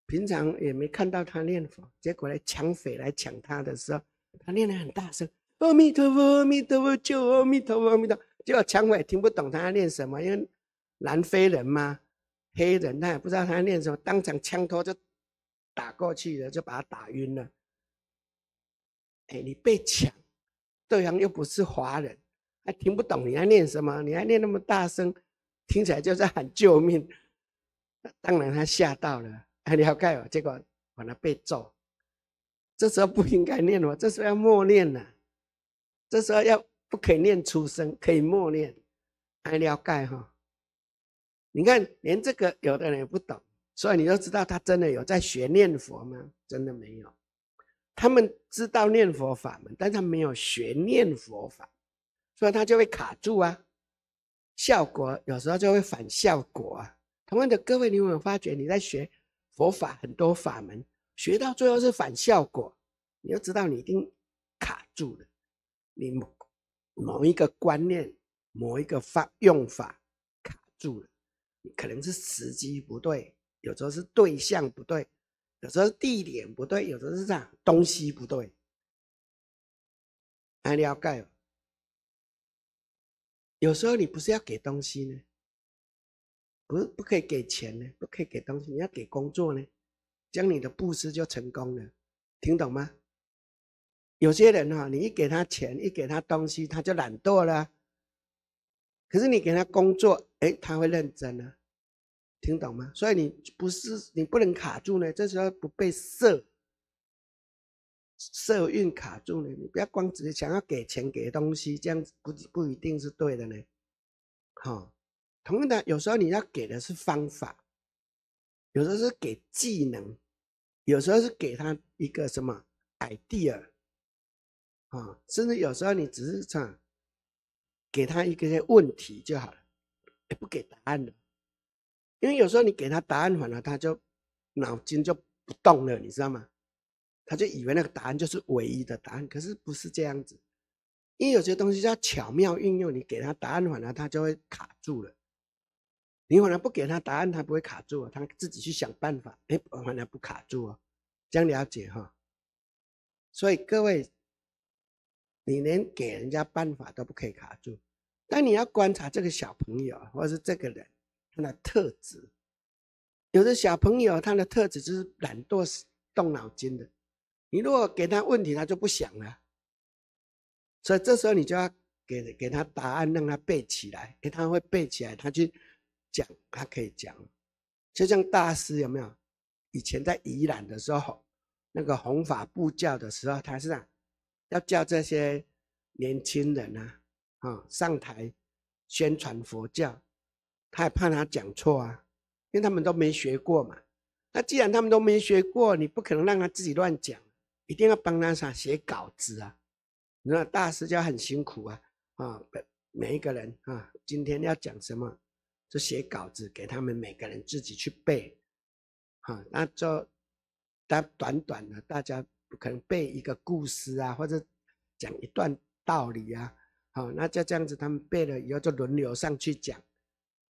平常也没看到他念佛，结果来抢匪来抢他的时候，他念得很大声：“阿弥陀佛，阿弥陀佛，救阿弥陀佛，阿弥陀！”结果抢匪听不懂他念什么，因为南非人嘛，黑人，他也不知道他念什么，当场枪托就打过去了，就把他打晕了。哎，你被抢，对方又不是华人，还听不懂你还念什么？你还念那么大声，听起来就在喊救命。当然他吓到了，还了盖哦，结果把他被揍。这时候不应该念佛，这时候要默念了。这时候要不可以念出声，可以默念。还了盖哈，你看连这个有的人也不懂，所以你就知道他真的有在学念佛吗？真的没有。他们知道念佛法门，但他没有学念佛法，所以他就会卡住啊，效果有时候就会反效果啊。同样的，各位，你有没有发觉你在学佛法很多法门学到最后是反效果？你要知道，你一定卡住了，你某某一个观念、某一个法用法卡住了，你可能是时机不对，有时候是对象不对。有时候地点不对，有候是这样东西不对。哎，你要盖。有时候你不是要给东西呢，不是不可以给钱呢，不可以给东西，你要给工作呢，样你的布施就成功了，听懂吗？有些人哈，你一给他钱，一给他东西，他就懒惰了。可是你给他工作，哎，他会认真了。听懂吗？所以你不是你不能卡住呢，这时候不被色色运卡住呢，你不要光只是想要给钱给东西，这样子不不一定是对的呢。哈，同样的，有时候你要给的是方法，有时候是给技能，有时候是给他一个什么 idea 啊，甚至有时候你只是想给他一个问题就好了，也不给答案的。因为有时候你给他答案，反而他就脑筋就不动了，你知道吗？他就以为那个答案就是唯一的答案，可是不是这样子。因为有些东西叫巧妙运用，你给他答案，反而他就会卡住了。你反而不给他答案，他不会卡住，他自己去想办法。哎，反而不卡住哦。这样了解哈。所以各位，你连给人家办法都不可以卡住，但你要观察这个小朋友或者是这个人。他的特质，有的小朋友他的特质就是懒惰、动脑筋的。你如果给他问题，他就不想了。所以这时候你就要给给他答案，让他背起来。给他会背起来，他去讲，他可以讲。就像大师有没有？以前在宜兰的时候，那个弘法布教的时候，他是要叫这些年轻人啊啊上台宣传佛教。他也怕他讲错啊，因为他们都没学过嘛。那既然他们都没学过，你不可能让他自己乱讲，一定要帮他啥写稿子啊。那大师就很辛苦啊，啊，每每一个人啊，今天要讲什么，就写稿子给他们每个人自己去背，啊，那就他短短的，大家可能背一个故事啊，或者讲一段道理啊，好，那就这样子，他们背了以后就轮流上去讲。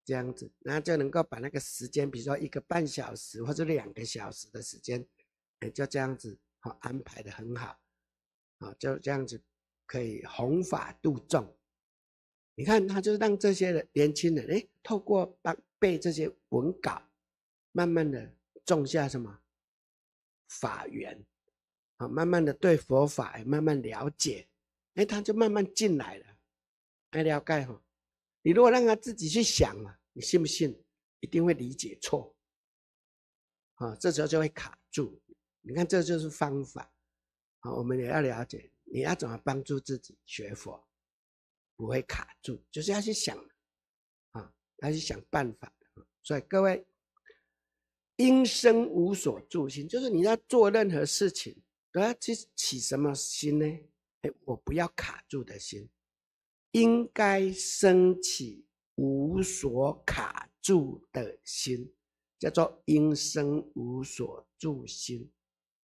这样子，那就能够把那个时间，比如说一个半小时或者两个小时的时间，哎，就这样子好安排的很好，啊，就这样子可以弘法度众。你看，他就是让这些人年轻人，哎，透过帮背这些文稿，慢慢的种下什么法缘，啊，慢慢的对佛法慢慢了解，哎，他就慢慢进来了，哎，了解哈。你如果让他自己去想了，你信不信一定会理解错啊？这时候就会卡住。你看，这就是方法啊。我们也要了解，你要怎么帮助自己学佛，不会卡住，就是要去想啊，要去想办法。所以各位，因生无所住心，就是你要做任何事情啊，去起什么心呢？哎，我不要卡住的心。应该升起无所卡住的心，叫做因生无所住心。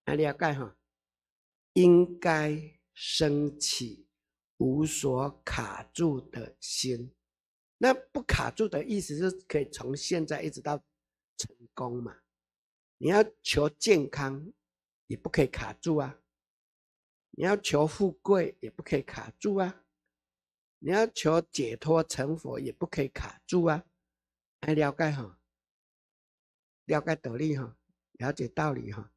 那你要讲哈？应该升起无所卡住的心。那不卡住的意思是可以从现在一直到成功嘛？你要求健康，也不可以卡住啊；你要求富贵，也不可以卡住啊。你要求解脱成佛，也不可以卡住啊！还了解哈，了解道理哈，了解道理哈。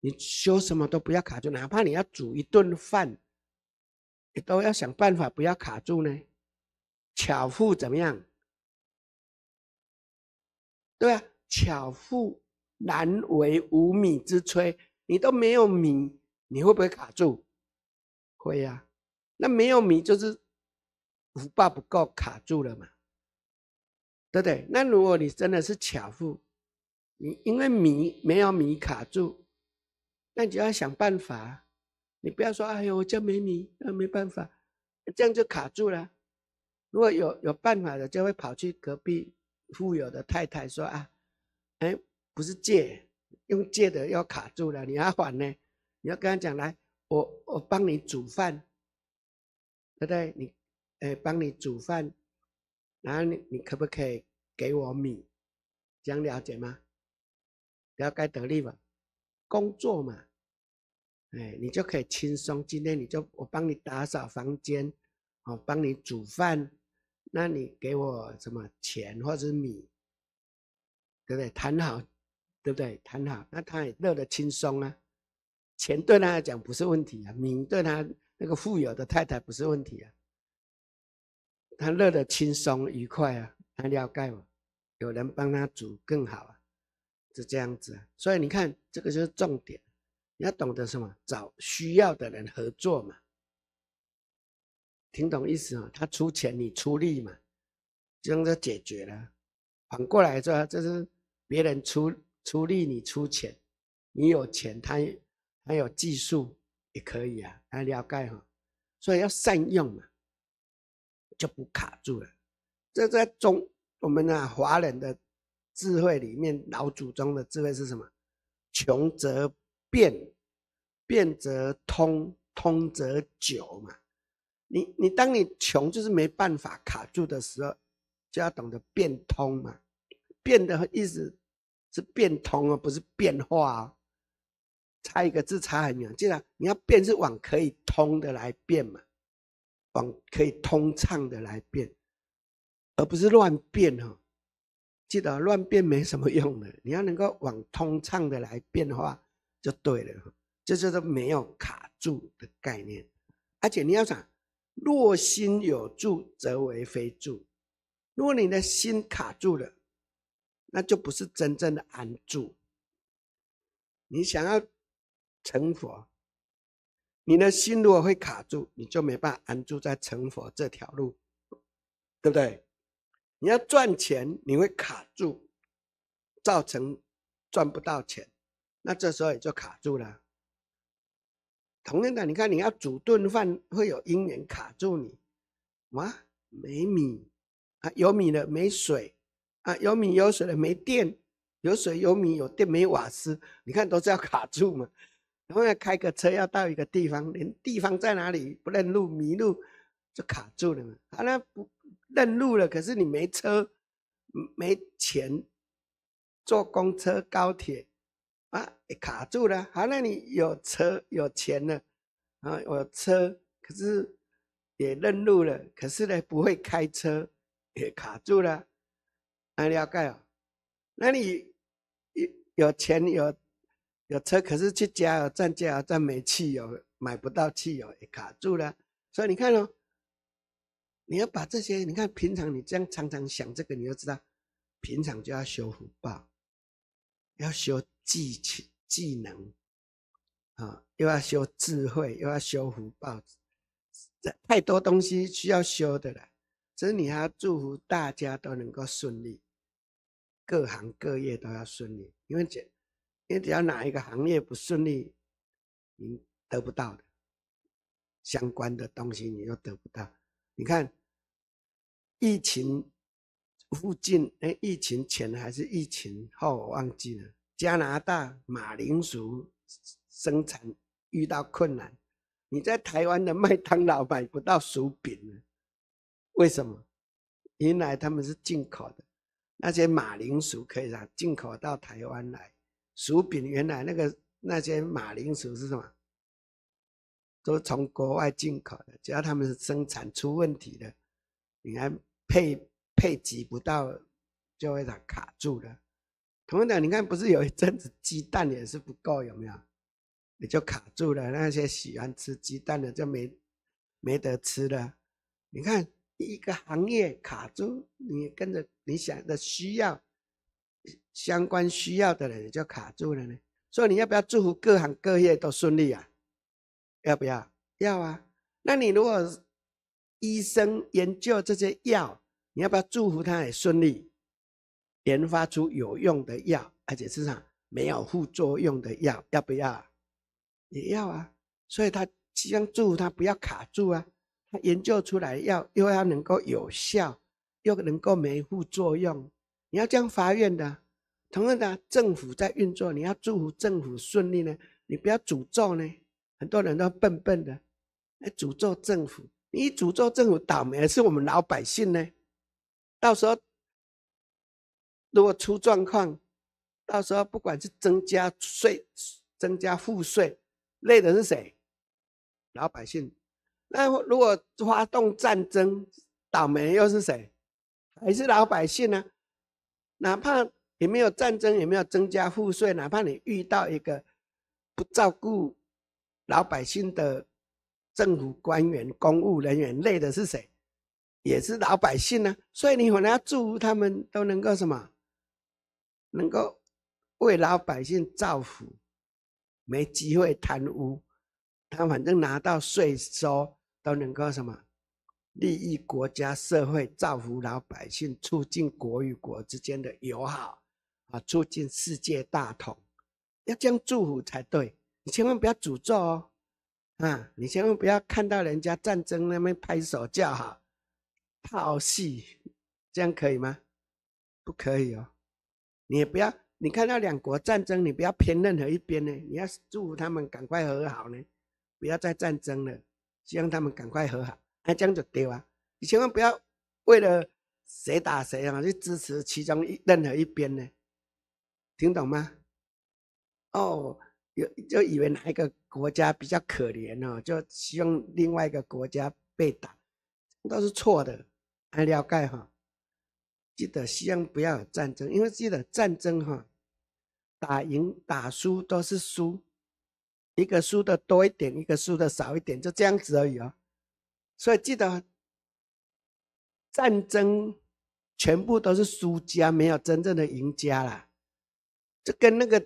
你修什么都不要卡住，哪怕你要煮一顿饭，你都要想办法不要卡住呢。巧妇怎么样？对啊，巧妇难为无米之炊，你都没有米，你会不会卡住？会呀，那没有米就是。福报不够卡住了嘛，对不对？那如果你真的是巧妇，你因为米没有米卡住，那你就要想办法。你不要说，哎呦，我家没米，那没办法，这样就卡住了。如果有有办法的，就会跑去隔壁富有的太太说啊，哎，不是借，用借的要卡住了，你要还呢，你要跟他讲，来，我我帮你煮饭，对不对？你。哎，帮你煮饭，然后你你可不可以给我米？这样了解吗？要该得力吧？工作嘛，哎，你就可以轻松。今天你就我帮你打扫房间，哦，帮你煮饭，那你给我什么钱或者米，对不对？谈好，对不对？谈好，那他也乐得轻松啊。钱对他来讲不是问题啊，米对他那个富有的太太不是问题啊。他乐得轻松愉快啊！他了解嘛？有人帮他煮更好啊，是这样子啊。所以你看，这个就是重点，你要懂得什么？找需要的人合作嘛，听懂意思啊？他出钱，你出力嘛，这样就解决了。反过来说，就是别人出出力，你出钱。你有钱，他他有技术，也可以啊。他了解哈？所以要善用嘛。就不卡住了。这在中，我们的华人的智慧里面，老祖宗的智慧是什么？穷则变，变则通，通则久嘛。你你当你穷就是没办法卡住的时候，就要懂得变通嘛。变的意思是变通啊，不是变化啊。差一个字差很远。既然你要变，是往可以通的来变嘛。往可以通畅的来变，而不是乱变哦。记得乱变没什么用的。你要能够往通畅的来变化就对了，这就是没有卡住的概念。而且你要想，若心有住，则为非住。如果你的心卡住了，那就不是真正的安住。你想要成佛。你的心如果会卡住，你就没办法安住在成佛这条路，对不对？你要赚钱，你会卡住，造成赚不到钱，那这时候也就卡住了。同样的，你看你要煮顿饭，会有因缘卡住你哇，没米啊，有米了没水啊，有米有水了没电，有水有米有电没瓦斯，你看都是要卡住嘛。然后呢，开个车要到一个地方，连地方在哪里不认路迷路就卡住了嘛。好，那不认路了，可是你没车、没钱，坐公车、高铁啊，卡住了。好，那你有车有钱了啊？有车可是也认路了，可是呢不会开车也卡住了。你了解哦。那你有有钱有？有车可是去加油站加油，站没汽油，买不到汽油，也卡住了。所以你看喽，你要把这些。你看平常你这样常常想这个，你就知道，平常就要修福报，要修技巧、技能，啊，又要修智慧，又要修福报，这太多东西需要修的了。所以你要祝福大家都能够顺利，各行各业都要顺利，因为这。你只要哪一个行业不顺利，你得不到的，相关的东西你又得不到。你看，疫情附近，哎，疫情前还是疫情后我忘记了。加拿大马铃薯生产遇到困难，你在台湾的麦当劳买不到薯饼了，为什么？原来他们是进口的，那些马铃薯可以拿进口到台湾来。薯饼原来那个那些马铃薯是什么？都从国外进口的，只要他们是生产出问题的，你看配配给不到，就会卡住了。同样的，你看不是有一阵子鸡蛋也是不够，有没有？你就卡住了。那些喜欢吃鸡蛋的就没没得吃了。你看一个行业卡住，你跟着你想的需要。相关需要的人就卡住了呢。所以你要不要祝福各行各业都顺利啊？要不要？要啊。那你如果医生研究这些药，你要不要祝福他也顺利研发出有用的药，而且市上没有副作用的药？要不要？也要啊。所以他希望祝福他不要卡住啊。他研究出来药又要能够有效，又能够没副作用。你要这样发愿的，同样的政府在运作，你要祝福政府顺利呢，你不要诅咒呢。很多人都笨笨的，来诅咒政府。你诅咒政府倒霉，是我们老百姓呢？到时候如果出状况，到时候不管是增加税、增加赋税，累的是谁？老百姓。那如果发动战争，倒霉又是谁？还是老百姓呢？哪怕也没有战争，也没有增加赋税，哪怕你遇到一个不照顾老百姓的政府官员、公务人员，累的是谁？也是老百姓呢。所以你可能要祝福他们都能够什么？能够为老百姓造福，没机会贪污，他反正拿到税收都能够什么？利益国家、社会，造福老百姓，促进国与国之间的友好，啊，促进世界大同，要这样祝福才对。你千万不要诅咒哦，啊，你千万不要看到人家战争那边拍手叫好，好戏，这样可以吗？不可以哦。你也不要，你看到两国战争，你不要偏任何一边呢，你要祝福他们赶快和好呢，不要再战争了，希望他们赶快和好。这样就对啊！你千万不要为了谁打谁啊，去支持其中一任何一边呢？听懂吗？哦，有就以为哪一个国家比较可怜呢？就希望另外一个国家被打，都是错的。还了解哈？记得希望不要有战争，因为记得战争哈，打赢打输都是输，一个输的多一点，一个输的少一点，就这样子而已哦。所以记得，战争全部都是输家，没有真正的赢家啦。就跟那个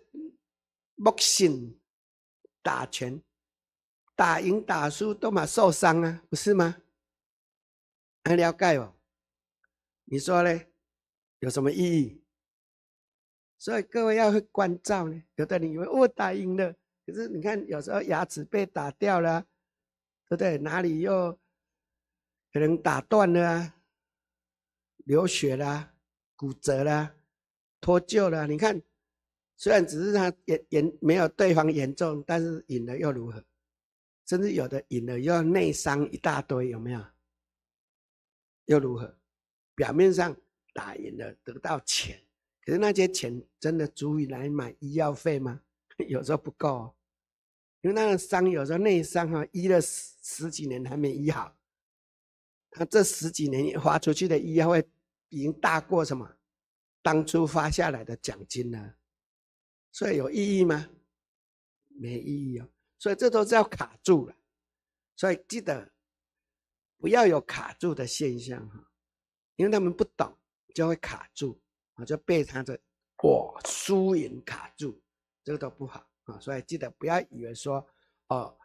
木 g 打拳，打赢打输都嘛受伤啊，不是吗？很了解哦。你说呢？有什么意义？所以各位要会关照呢。有的你以为我打赢了，可是你看有时候牙齿被打掉了，对不对？哪里又？可能打断了啊，流血啦，骨折啦，脱臼了。你看，虽然只是他严严没有对方严重，但是赢了又如何？甚至有的赢了又要内伤一大堆，有没有？又如何？表面上打赢了得到钱，可是那些钱真的足以来买医药费吗？有时候不够，因为那个伤有时候内伤啊，医了十十几年还没医好。他这十几年花出去的医药费已经大过什么当初发下来的奖金了，所以有意义吗？没意义哦。所以这都是要卡住了，所以记得不要有卡住的现象，哈，因为他们不懂就会卡住啊，就被他的哇输赢卡住，这个都不好啊！所以记得不要以为说哦，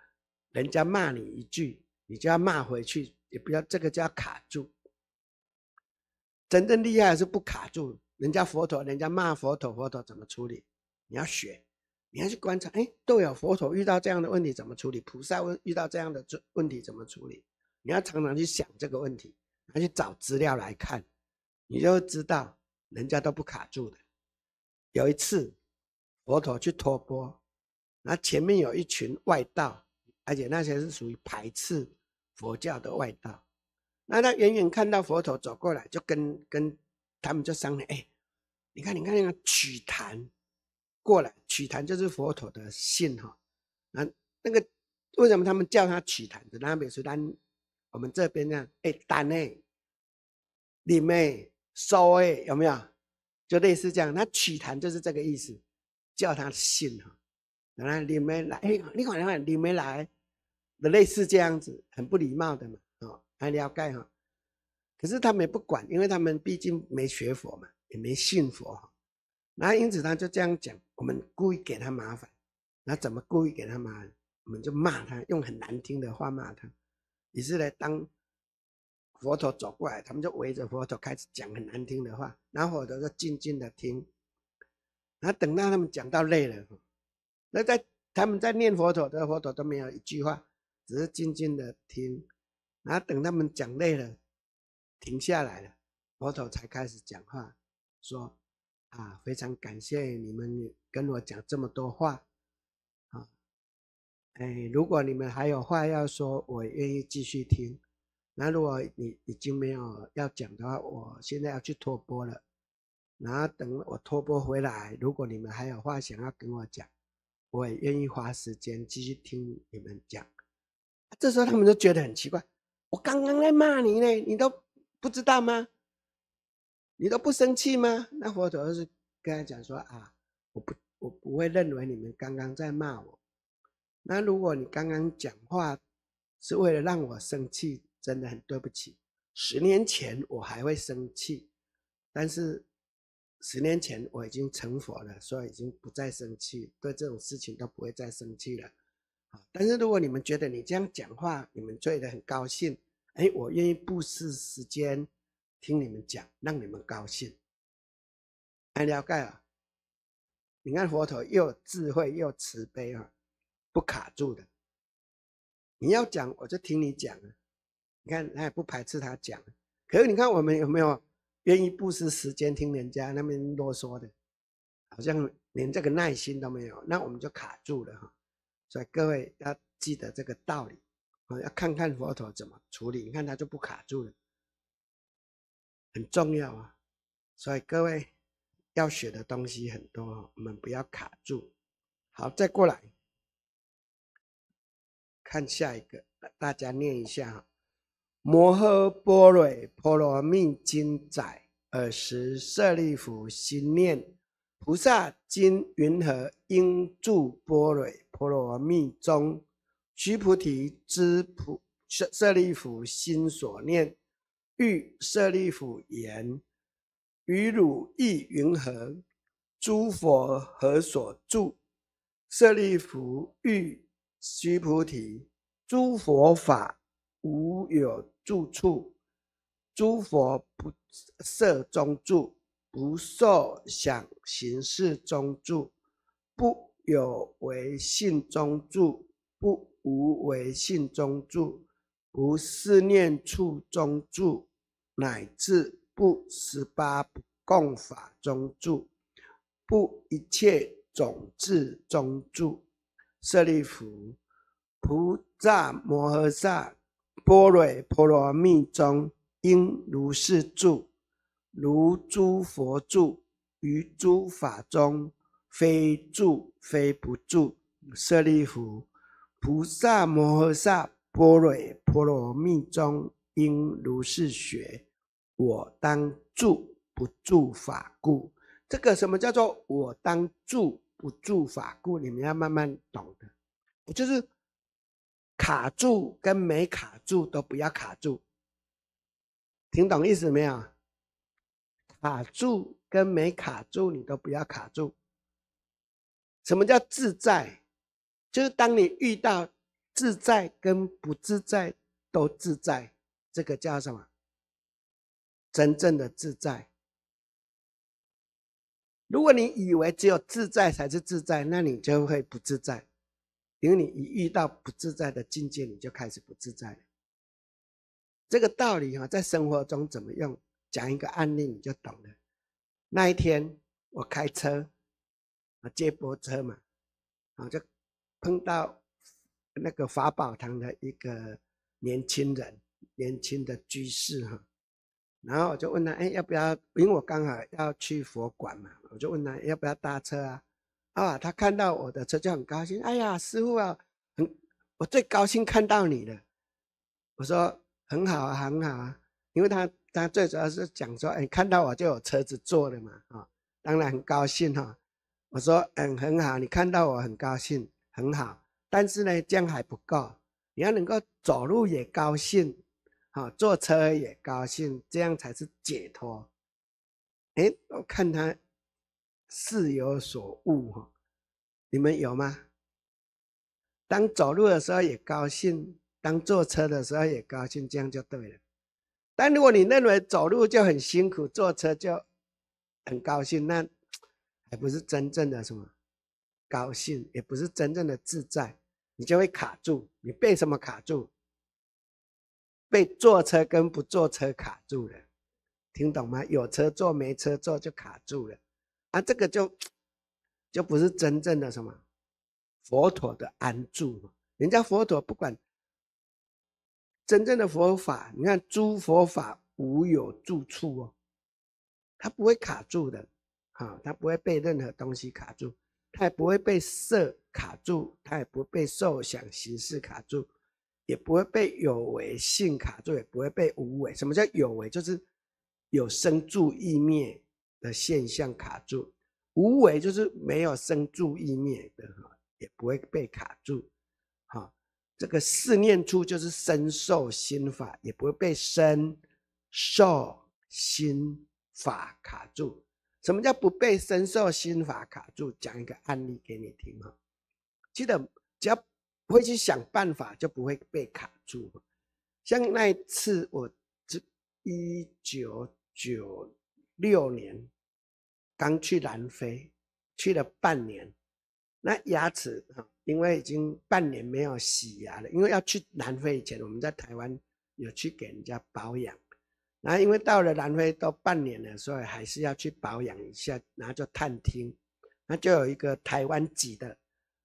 人家骂你一句，你就要骂回去。也不要这个叫卡住，真正厉害是不卡住。人家佛陀，人家骂佛陀，佛陀怎么处理？你要学，你要去观察。哎，都有佛陀遇到这样的问题怎么处理？菩萨问遇到这样的这问题怎么处理？你要常常去想这个问题，然后去找资料来看，你就知道人家都不卡住的。有一次佛陀去托钵，那前面有一群外道，而且那些是属于排斥。佛教的外道，那他远远看到佛陀走过来，就跟跟他们就商量：哎，你看，你看那个曲檀过来，曲檀就是佛陀的信哈。那那个为什么他们叫他曲檀？那比如说单我们这边呢，哎，丹哎，里面收哎，有没有？就类似这样，那曲檀就是这个意思，叫他信哈。那里面来，哎，你看，你看里面来。类似这样子，很不礼貌的嘛，哦，还了盖哈，可是他们也不管，因为他们毕竟没学佛嘛，也没信佛哈。那因此他就这样讲，我们故意给他麻烦。那怎么故意给他麻烦？我们就骂他，用很难听的话骂他。于是呢，当佛陀走过来，他们就围着佛陀开始讲很难听的话。然后佛陀就静静的听。然后等到他们讲到累了，那在他们在念佛陀，的佛陀都没有一句话。只是静静的听，然后等他们讲累了，停下来了，佛陀才开始讲话，说：“啊，非常感谢你们跟我讲这么多话，啊，哎，如果你们还有话要说，我愿意继续听。那如果你已经没有要讲的话，我现在要去脱播了。然后等我脱播回来，如果你们还有话想要跟我讲，我也愿意花时间继续听你们讲。”这时候他们就觉得很奇怪，我刚刚在骂你呢，你都不知道吗？你都不生气吗？那佛祖是跟他讲说啊，我不，我不会认为你们刚刚在骂我。那如果你刚刚讲话是为了让我生气，真的很对不起。十年前我还会生气，但是十年前我已经成佛了，所以已经不再生气，对这种事情都不会再生气了。但是如果你们觉得你这样讲话，你们醉得很高兴，哎，我愿意布施时间听你们讲，让你们高兴，来了解啊。你看佛陀又智慧又慈悲啊，不卡住的。你要讲我就听你讲啊，你看他也不排斥他讲。可是你看我们有没有愿意布施时间听人家那边啰嗦的，好像连这个耐心都没有，那我们就卡住了哈。所以各位要记得这个道理啊，要看看佛陀怎么处理，你看他就不卡住了，很重要啊。所以各位要学的东西很多，我们不要卡住。好，再过来看下一个，大家念一下哈：“摩诃波若波罗蜜经载，尔时舍利弗心念。”菩萨今云何应住波罗波罗蜜中？须菩提之菩舍舍利弗心所念，欲舍利弗言：于汝意云何？诸佛何所住？舍利弗欲须菩提：诸佛法无有住处，诸佛不设中住。不受想行事中住，不有为性中住，不无为性中住，不思念处中住，乃至不十八不共法中住，不一切种子中住。舍利弗，菩萨摩诃萨波罗波罗蜜中应如是住。如诸佛住于诸法中，非住非不住，舍利弗，菩萨摩诃萨波罗波罗蜜中，应如是学。我当住不住法故，这个什么叫做我当住不住法故？你们要慢慢懂的，就是卡住跟没卡住都不要卡住，听懂意思没有？卡住跟没卡住，你都不要卡住。什么叫自在？就是当你遇到自在跟不自在都自在，这个叫什么？真正的自在。如果你以为只有自在才是自在，那你就会不自在，因为你一遇到不自在的境界，你就开始不自在。这个道理哈，在生活中怎么用？讲一个案例你就懂了。那一天我开车，啊接驳车嘛，啊就碰到那个法宝堂的一个年轻人，年轻的居士哈。然后我就问他，哎要不要？因为我刚好要去佛馆嘛，我就问他要不要搭车啊？啊他看到我的车就很高兴，哎呀师傅啊，很我最高兴看到你了。我说很好啊很好啊，因为他。他最主要是讲说，哎，看到我就有车子坐了嘛，啊，当然很高兴哈。我说，嗯，很好，你看到我很高兴，很好。但是呢，这样还不够，你要能够走路也高兴，啊，坐车也高兴，这样才是解脱。哎，我看他似有所悟哈。你们有吗？当走路的时候也高兴，当坐车的时候也高兴，这样就对了。但如果你认为走路就很辛苦，坐车就很高兴，那 还不是真正的什么高兴，也不是真正的自在，你就会卡住。你被什么卡住？被坐车跟不坐车卡住了，听懂吗？有车坐没车坐就卡住了，啊，这个就 就不是真正的什么佛陀的安住嘛？人家佛陀不管。真正的佛法，你看诸佛法无有住处哦，它不会卡住的，啊，它不会被任何东西卡住，它也不会被色卡住，它也不会被受想行识卡住，也不会被有为性卡住，也不会被无为。什么叫有为？就是有生住意灭的现象卡住，无为就是没有生住意灭的哈，也不会被卡住。这个四念处就是身受心法，也不会被身受心法卡住。什么叫不被身受心法卡住？讲一个案例给你听哈。记得只要会去想办法，就不会被卡住。像那一次，我这一九九六年刚去南非，去了半年，那牙齿哈。因为已经半年没有洗牙了，因为要去南非以前，我们在台湾有去给人家保养，然后因为到了南非都半年了，所以还是要去保养一下，然后就探听，那就有一个台湾籍的，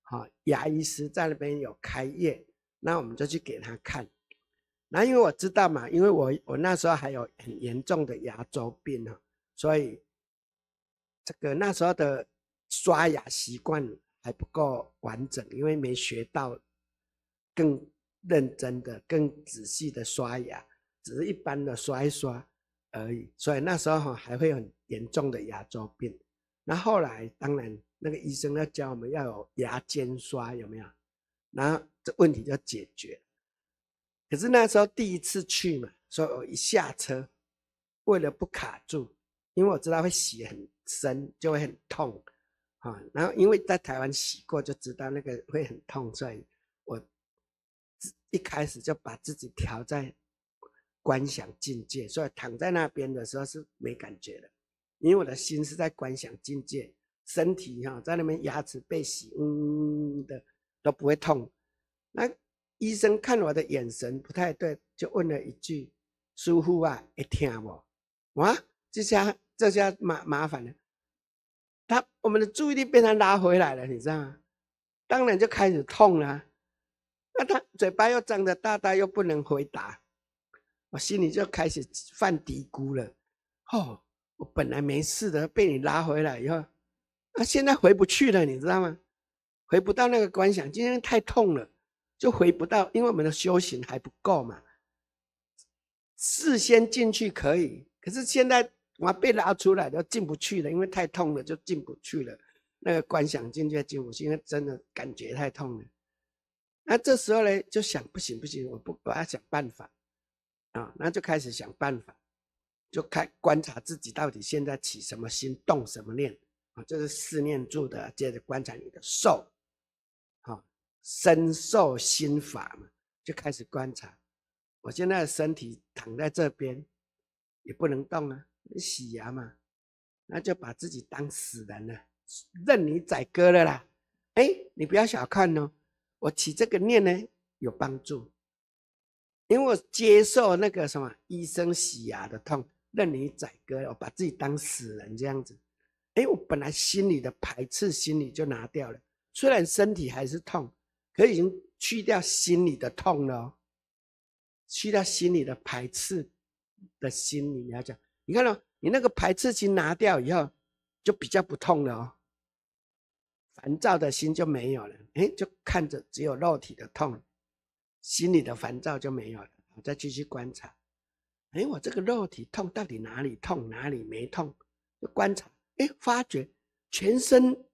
哈牙医师在那边有开业，那我们就去给他看，那因为我知道嘛，因为我我那时候还有很严重的牙周病哈，所以这个那时候的刷牙习惯。还不够完整，因为没学到更认真的、更仔细的刷牙，只是一般的刷一刷而已。所以那时候哈还会很严重的牙周病。那后来当然那个医生要教我们要有牙间刷，有没有？那这问题就解决。可是那时候第一次去嘛，所以我一下车，为了不卡住，因为我知道会洗很深就会很痛。啊，然后因为在台湾洗过，就知道那个会很痛，所以我一开始就把自己调在观想境界，所以躺在那边的时候是没感觉的，因为我的心是在观想境界，身体哈在那边牙齿被洗，嗯的都不会痛。那医生看我的眼神不太对，就问了一句：“舒服啊，一天不哇，这下这下麻麻烦了。”他我们的注意力被他拉回来了，你知道吗？当然就开始痛了。那他嘴巴又张得大大，又不能回答，我心里就开始犯嘀咕了。哦，我本来没事的，被你拉回来以后，那现在回不去了，你知道吗？回不到那个观想，今天太痛了，就回不到，因为我们的修行还不够嘛。事先进去可以，可是现在。我被拉出来就进不去了，因为太痛了就进不去了。那个观想进去进不去，因为真的感觉太痛了。那这时候呢，就想不行不行，我不我要想办法啊。那就开始想办法，就开观察自己到底现在起什么心动什么念啊，这是四念住的。接着观察你的受，啊，身受心法嘛，就开始观察。我现在身体躺在这边，也不能动啊。洗牙嘛，那就把自己当死人了，任你宰割了啦。哎，你不要小看哦，我起这个念呢有帮助，因为我接受那个什么医生洗牙的痛，任你宰割，我把自己当死人这样子。哎，我本来心里的排斥心理就拿掉了，虽然身体还是痛，可已经去掉心里的痛了，去掉心里的排斥的心理你要讲。你看到你那个排斥心拿掉以后，就比较不痛了哦。烦躁的心就没有了，哎，就看着只有肉体的痛，心里的烦躁就没有了。再继续观察，哎，我这个肉体痛到底哪里痛，哪里没痛？就观察，哎，发觉全身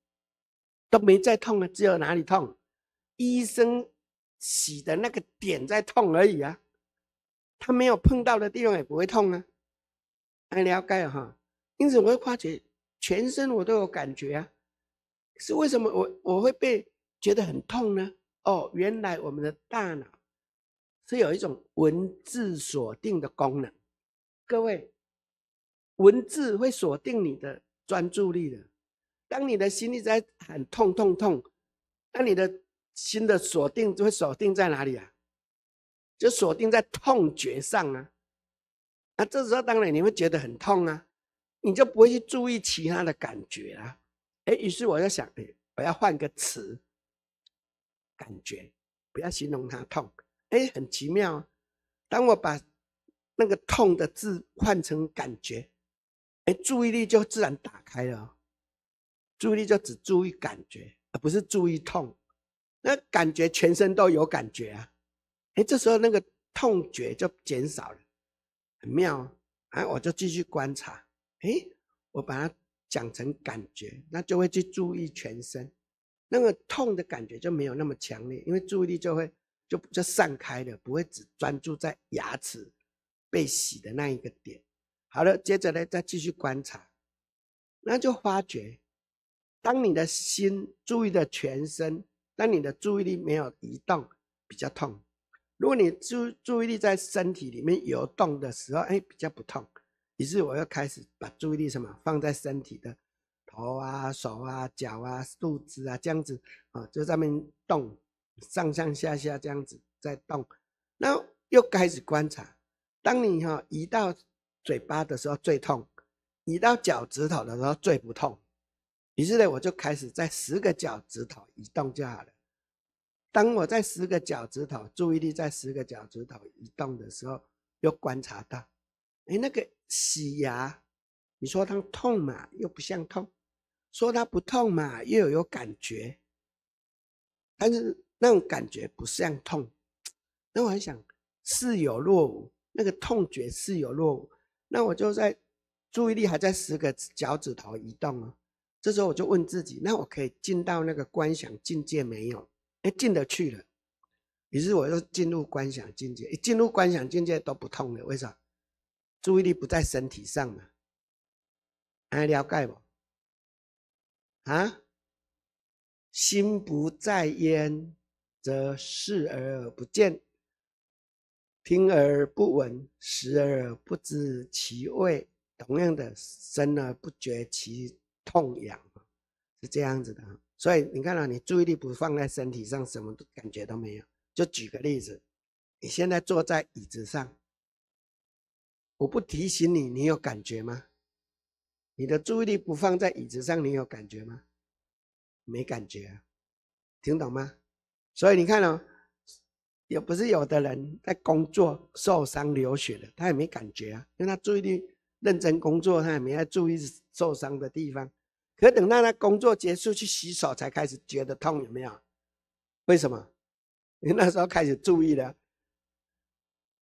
都没在痛了，只有哪里痛？医生洗的那个点在痛而已啊，他没有碰到的地方也不会痛啊。很了解哈，因此我会发觉全身我都有感觉啊，是为什么我我会被觉得很痛呢？哦，原来我们的大脑是有一种文字锁定的功能。各位，文字会锁定你的专注力的。当你的心一直在很痛痛痛，那你的心的锁定会锁定在哪里啊？就锁定在痛觉上啊。那这时候当然你会觉得很痛啊，你就不会去注意其他的感觉啊。哎，于是我在想，哎，我要换个词，感觉，不要形容它痛。哎，很奇妙，啊，当我把那个痛的字换成感觉，哎，注意力就自然打开了，注意力就只注意感觉，而不是注意痛。那感觉全身都有感觉啊。哎，这时候那个痛觉就减少了。很妙啊！我就继续观察，诶，我把它讲成感觉，那就会去注意全身，那个痛的感觉就没有那么强烈，因为注意力就会就就散开了，不会只专注在牙齿被洗的那一个点。好了，接着呢，再继续观察，那就发觉，当你的心注意的全身，当你的注意力没有移动，比较痛。如果你注注意力在身体里面游动的时候，哎，比较不痛。于是我又开始把注意力什么放在身体的头啊、手啊、脚啊、肚子啊这样子啊，就在那边动，上上下下这样子在动。那又开始观察，当你哈移到嘴巴的时候最痛，移到脚趾头的时候最不痛。于是呢，我就开始在十个脚趾头移动就好了。当我在十个脚趾头，注意力在十个脚趾头移动的时候，又观察到，哎，那个洗牙，你说它痛嘛？又不像痛，说它不痛嘛？又有感觉，但是那种感觉不是痛。那我想似有若无，那个痛觉似有若无。那我就在注意力还在十个脚趾头移动啊，这时候我就问自己，那我可以进到那个观想境界没有？哎，进得去了，于是我又进入观想境界。一进入观想境界都不痛了，为啥？注意力不在身体上了，还了解不？啊？心不在焉，则视而不见，听而不闻，食而不知其味，同样的，身而不觉其痛痒，是这样子的。所以你看啊、你注意力不放在身体上，什么都感觉都没有。就举个例子，你现在坐在椅子上，我不提醒你，你有感觉吗？你的注意力不放在椅子上，你有感觉吗？没感觉啊，听懂吗？所以你看哦，也不是有的人在工作受伤流血了，他也没感觉啊，因为他注意力认真工作，他也没在注意受伤的地方。可等到他工作结束去洗手，才开始觉得痛，有没有？为什么？你那时候开始注意了。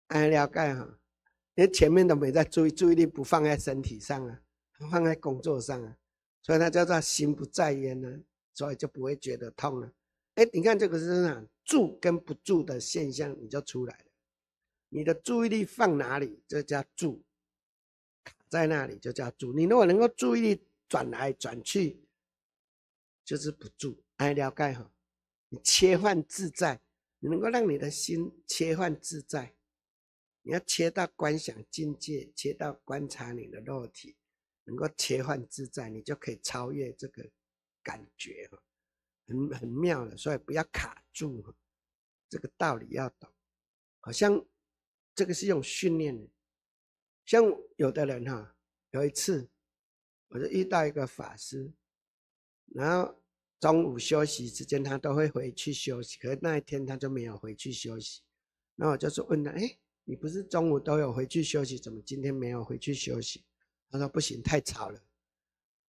哎，了解哈，连前面都没在注意，注意力不放在身体上啊，放在工作上啊，所以他叫做心不在焉呢，所以就不会觉得痛了。哎，你看这个是啊，住跟不住的现象，你就出来了。你的注意力放哪里，就叫住。在那里，就叫住。你如果能够注意，力转来转去就是不住，哎，了解哈。你切换自在，你能够让你的心切换自在，你要切到观想境界，切到观察你的肉体，能够切换自在，你就可以超越这个感觉哈，很很妙的。所以不要卡住，这个道理要懂。好像这个是用训练的，像有的人哈，有一次。我就遇到一个法师，然后中午休息时间他都会回去休息，可是那一天他就没有回去休息。那我就是问他：“哎，你不是中午都有回去休息，怎么今天没有回去休息？”他说：“不行，太吵了，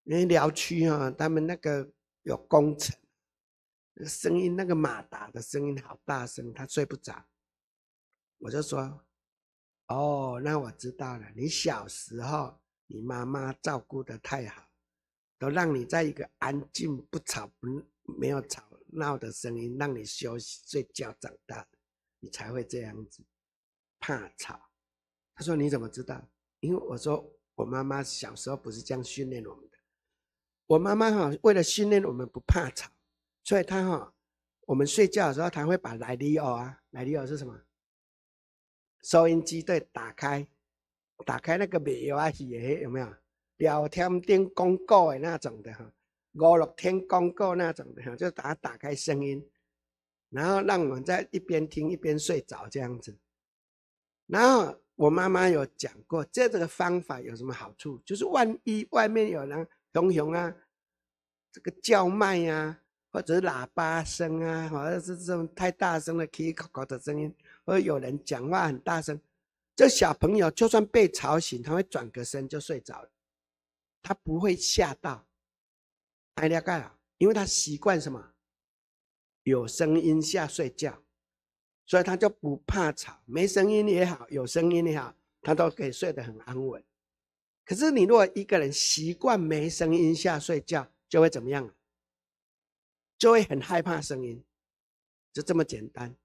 因为疗区啊，他们那个有工程，那声音那个马达的声音好大声，他睡不着。”我就说：“哦，那我知道了，你小时候。”你妈妈照顾的太好，都让你在一个安静、不吵、不没有吵闹的声音，让你休息睡觉长大你才会这样子怕吵。他说：“你怎么知道？”因为我说我妈妈小时候不是这样训练我们的。我妈妈哈，为了训练我们不怕吵，所以她哈，我们睡觉的时候，他会把莱利奥啊，莱利奥是什么？收音机对打开。打开那个美关起也有没有？聊天听广告的那种的哈，五六天广告那种的哈，就打打开声音，然后让我们在一边听一边睡着这样子。然后我妈妈有讲过，这这个方法有什么好处？就是万一外面有人熊熊啊，这个叫卖啊，或者是喇叭声啊，或者是这种太大声了可以搞的声音，或者有人讲话很大声。这小朋友就算被吵醒，他会转个身就睡着了，他不会吓到。还了得啊！因为他习惯什么？有声音下睡觉，所以他就不怕吵。没声音也好，有声音也好，他都可以睡得很安稳。可是你如果一个人习惯没声音下睡觉，就会怎么样？就会很害怕声音，就这么简单。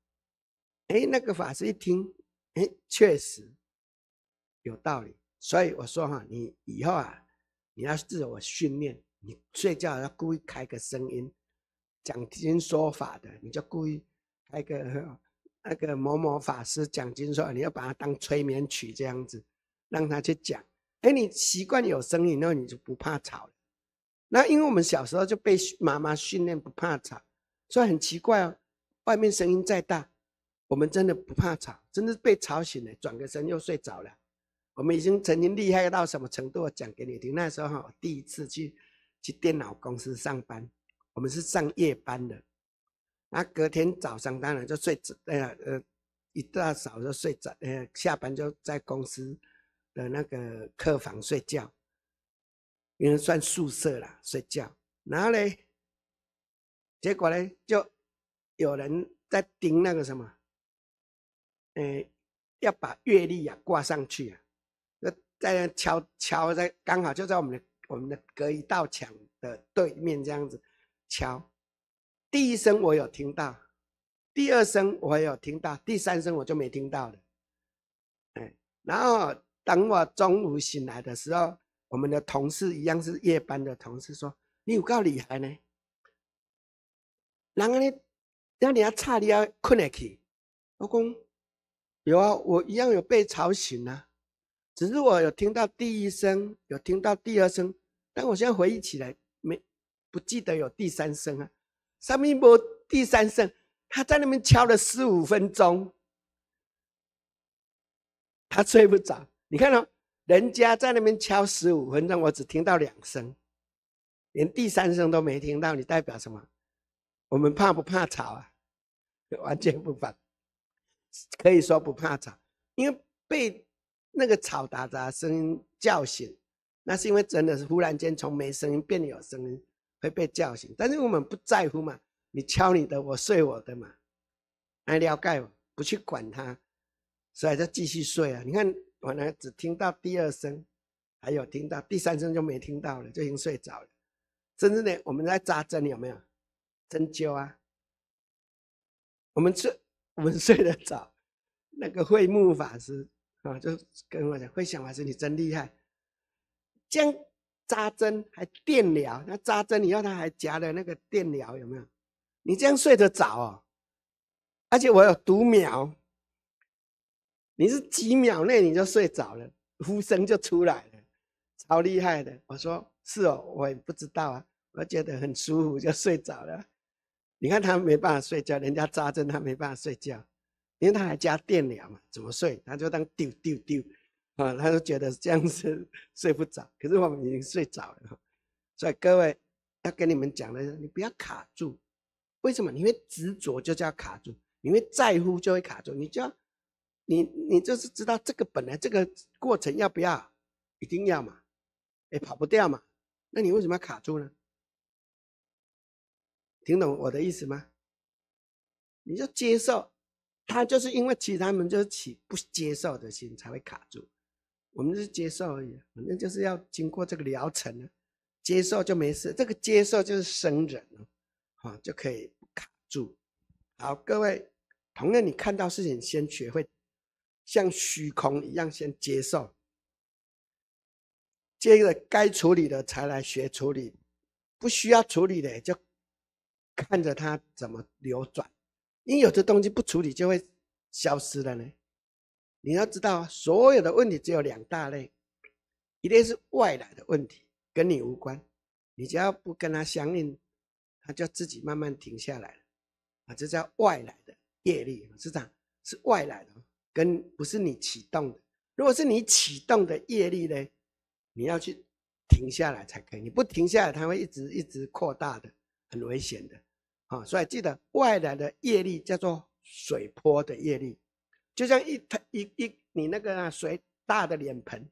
哎，那个法师一听。哎，确实有道理，所以我说哈，你以后啊，你要自我训练，你睡觉要故意开个声音，讲经说法的，你就故意开个那个某某法师讲经说，你要把它当催眠曲这样子，让他去讲。哎，你习惯有声音，那你就不怕吵了。那因为我们小时候就被妈妈训练不怕吵，所以很奇怪哦，外面声音再大。我们真的不怕吵，真的被吵醒了，转个身又睡着了。我们已经曾经厉害到什么程度？我讲给你听。那时候哈，我第一次去去电脑公司上班，我们是上夜班的。那隔天早上当然就睡着，呃呃，一大早就睡着，呃，下班就在公司的那个客房睡觉，因为算宿舍啦，睡觉。然后呢，结果呢，就有人在盯那个什么。嗯，要把月历啊挂上去啊！那在敲敲在，刚好就在我们的我们的隔一道墙的对面这样子敲。第一声我有听到，第二声我有听到，第三声我就没听到了。哎，然后等我中午醒来的时候，我们的同事一样是夜班的同事说：“你有个女孩呢？”然后呢，那你要差你要困来去，老公。有啊，我一样有被吵醒啊，只是我有听到第一声，有听到第二声，但我现在回忆起来没不记得有第三声啊。三明波第三声，他在那边敲了十五分钟，他睡不着。你看哦，人家在那边敲十五分钟，我只听到两声，连第三声都没听到。你代表什么？我们怕不怕吵啊？完全不怕。可以说不怕吵，因为被那个吵杂声音叫醒，那是因为真的是忽然间从没声音变有声音会被叫醒。但是我们不在乎嘛，你敲你的，我睡我的嘛，了解我，不去管他，所以就继续睡啊。你看我呢，只听到第二声，还有听到第三声就没听到了，就已经睡着了。真正的我们在扎针有没有？针灸啊，我们吃。我 们睡得早，那个慧木法师啊，就跟我讲：慧想法师，你真厉害，样扎针还电疗。那扎针，你要他还夹了那个电疗，有没有？你这样睡得早哦，而且我有读秒，你是几秒内你就睡着了，呼声就出来了，超厉害的。我说是哦，我也不知道啊，我觉得很舒服，就睡着了。你看他没办法睡觉，人家扎针他没办法睡觉，因为他还加电疗嘛，怎么睡？他就当丢丢丢，啊，他就觉得这样是 睡不着。可是我们已经睡着了，所以各位要跟你们讲的是，你不要卡住。为什么？因为执着就叫卡住，因为在乎就会卡住。你就要，你你就是知道这个本来这个过程要不要，一定要嘛，哎，跑不掉嘛。那你为什么要卡住呢？听懂我的意思吗？你就接受，他就是因为其他们就是起不接受的心才会卡住。我们是接受而已，反正就是要经过这个疗程呢。接受就没事，这个接受就是生忍啊，好就可以卡住。好，各位，同样你看到事情，先学会像虚空一样先接受，接着该处理的才来学处理，不需要处理的就。看着它怎么流转，因为有的东西不处理就会消失了呢。你要知道，所有的问题只有两大类，一类是外来的问题，跟你无关，你只要不跟它相应，他就自己慢慢停下来了。啊，这叫外来的业力是这样，是外来的，跟不是你启动的。如果是你启动的业力呢，你要去停下来才可以。你不停下来，它会一直一直扩大的，很危险的。啊，所以记得外来的业力叫做水波的业力，就像一他一一你那个水大的脸盆，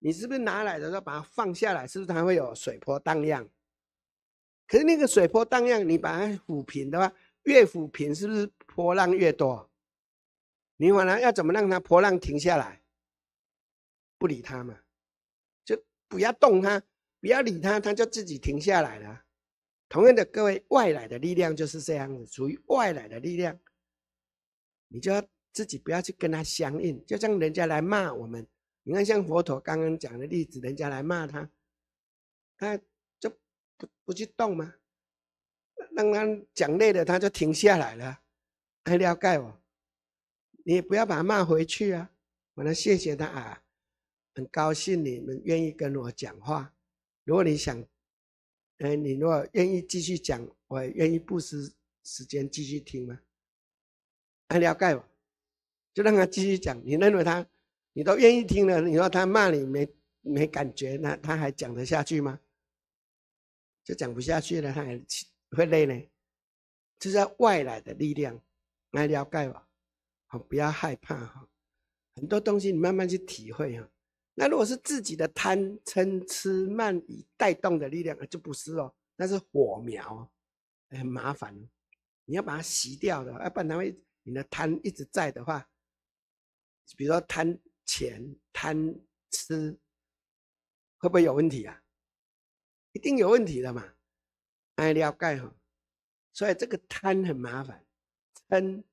你是不是拿来的时候把它放下来，是不是它会有水波荡漾？可是那个水波荡漾，你把它抚平的话，越抚平是不是波浪越多？你白了？要怎么让它波浪停下来？不理它嘛，就不要动它，不要理它，它就自己停下来了。同样的，各位外来的力量就是这样子，属于外来的力量，你就要自己不要去跟他相应。就像人家来骂我们，你看像佛陀刚刚讲的例子，人家来骂他，他就不不去动吗？让他讲累了，他就停下来了。很了盖我。你也不要把他骂回去啊，我来谢谢他啊，很高兴你们愿意跟我讲话。如果你想。哎，你若愿意继续讲，我愿意不失时间继续听吗？来了解我，就让他继续讲。你认为他，你都愿意听了。你说他骂你没没感觉，那他还讲得下去吗？就讲不下去了，他会累呢。这是外来的力量来了解我，好，不要害怕哈。很多东西你慢慢去体会哈。那如果是自己的贪嗔痴慢疑带动的力量，就不是哦，那是火苗，很麻烦，你要把它洗掉的。要不然会你的贪一直在的话，比如说贪钱、贪吃，会不会有问题啊？一定有问题的嘛，爱了解哈。所以这个贪很麻烦，嗔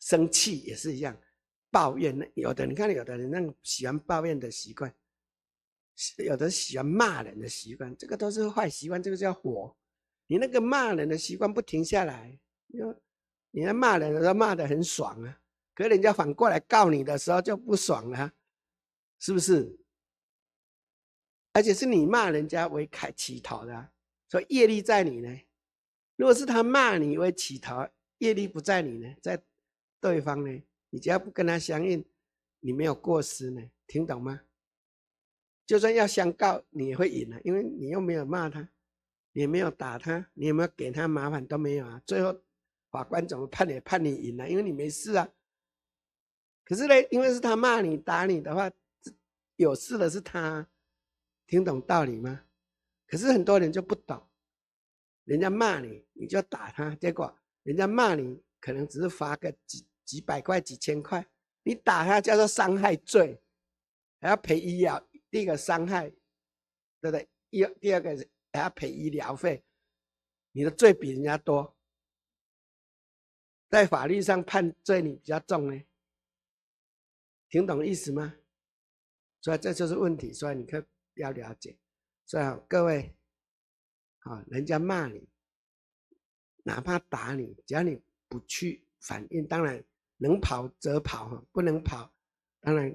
生气也是一样。抱怨呢？有的你看，有的人那种喜欢抱怨的习惯，有的喜欢骂人的习惯，这个都是坏习惯。这个叫火。你那个骂人的习惯不停下来，你说你那骂人的时候骂得很爽啊，可人家反过来告你的时候就不爽了，是不是？而且是你骂人家为开乞讨的，所以业力在你呢。如果是他骂你为乞讨，业力不在你呢，在对方呢。你只要不跟他相应，你没有过失呢，听懂吗？就算要相告，你也会赢了，因为你又没有骂他，也没有打他，你有没有给他麻烦都没有啊。最后法官怎么判也判你赢了，因为你没事啊。可是呢，因为是他骂你打你的话，有事的是他，听懂道理吗？可是很多人就不懂，人家骂你，你就打他，结果人家骂你，可能只是发个几。几百块、几千块，你打他叫做伤害罪，还要赔医疗。第一个伤害，对不对？医第二个还要赔医疗费，你的罪比人家多，在法律上判罪你比较重呢。听懂意思吗？所以这就是问题，所以你可要了解。所以各位，啊，人家骂你，哪怕打你，只要你不去反应，当然。能跑则跑哈，不能跑，当然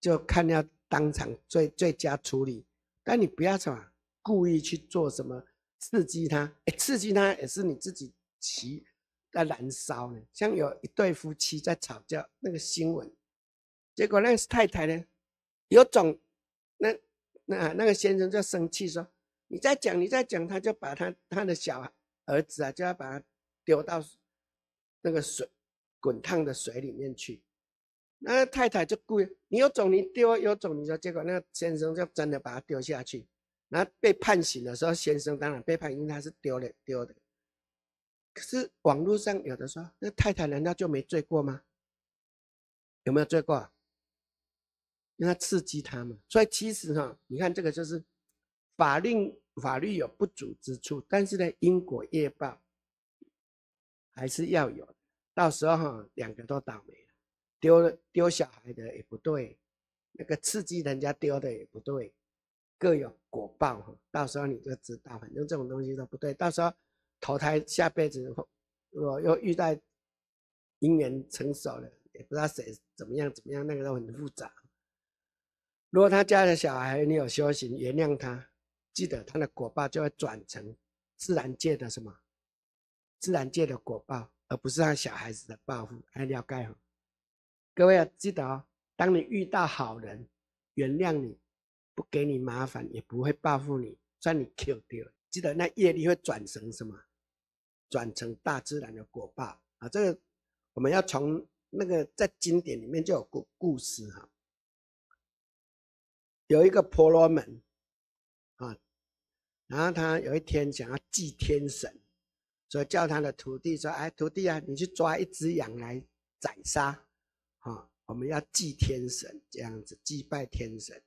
就看要当场最最佳处理。但你不要什么故意去做什么刺激他，刺激他也是你自己骑在燃烧呢。像有一对夫妻在吵架那个新闻，结果那个太太呢有种，那那那个先生就生气说：“你再讲你再讲”，他就把他他的小儿子啊就要把他丢到那个水。滚烫的水里面去，那太太就意，你有种你丢有种你说结果那个先生就真的把他丢下去。那被判刑的时候，先生当然被判，因为他是丢的丢的。可是网络上有的说，那太太难道就没罪过吗？有没有罪过？因为他刺激他嘛。所以其实哈，你看这个就是法令法律有不足之处，但是呢，因果业报还是要有的。到时候两个都倒霉了，丢了丢小孩的也不对，那个刺激人家丢的也不对，各有果报哈。到时候你就知道，反正这种东西都不对。到时候投胎下辈子，如果又遇到姻缘成熟了，也不知道谁怎么样怎么样，那个都很复杂。如果他家的小孩你有修行原谅他，记得他的果报就会转成自然界的什么，自然界的果报。而不是让小孩子的报复，哎，家了解各位要记得哦，当你遇到好人，原谅你，不给你麻烦，也不会报复你，算你 Q 掉。记得那业力会转成什么？转成大自然的果报啊！这个我们要从那个在经典里面就有故故事哈，有一个婆罗门啊，然后他有一天想要祭天神。所以叫他的徒弟说：“哎，徒弟啊，你去抓一只羊来宰杀，啊，我们要祭天神，这样子祭拜天神。”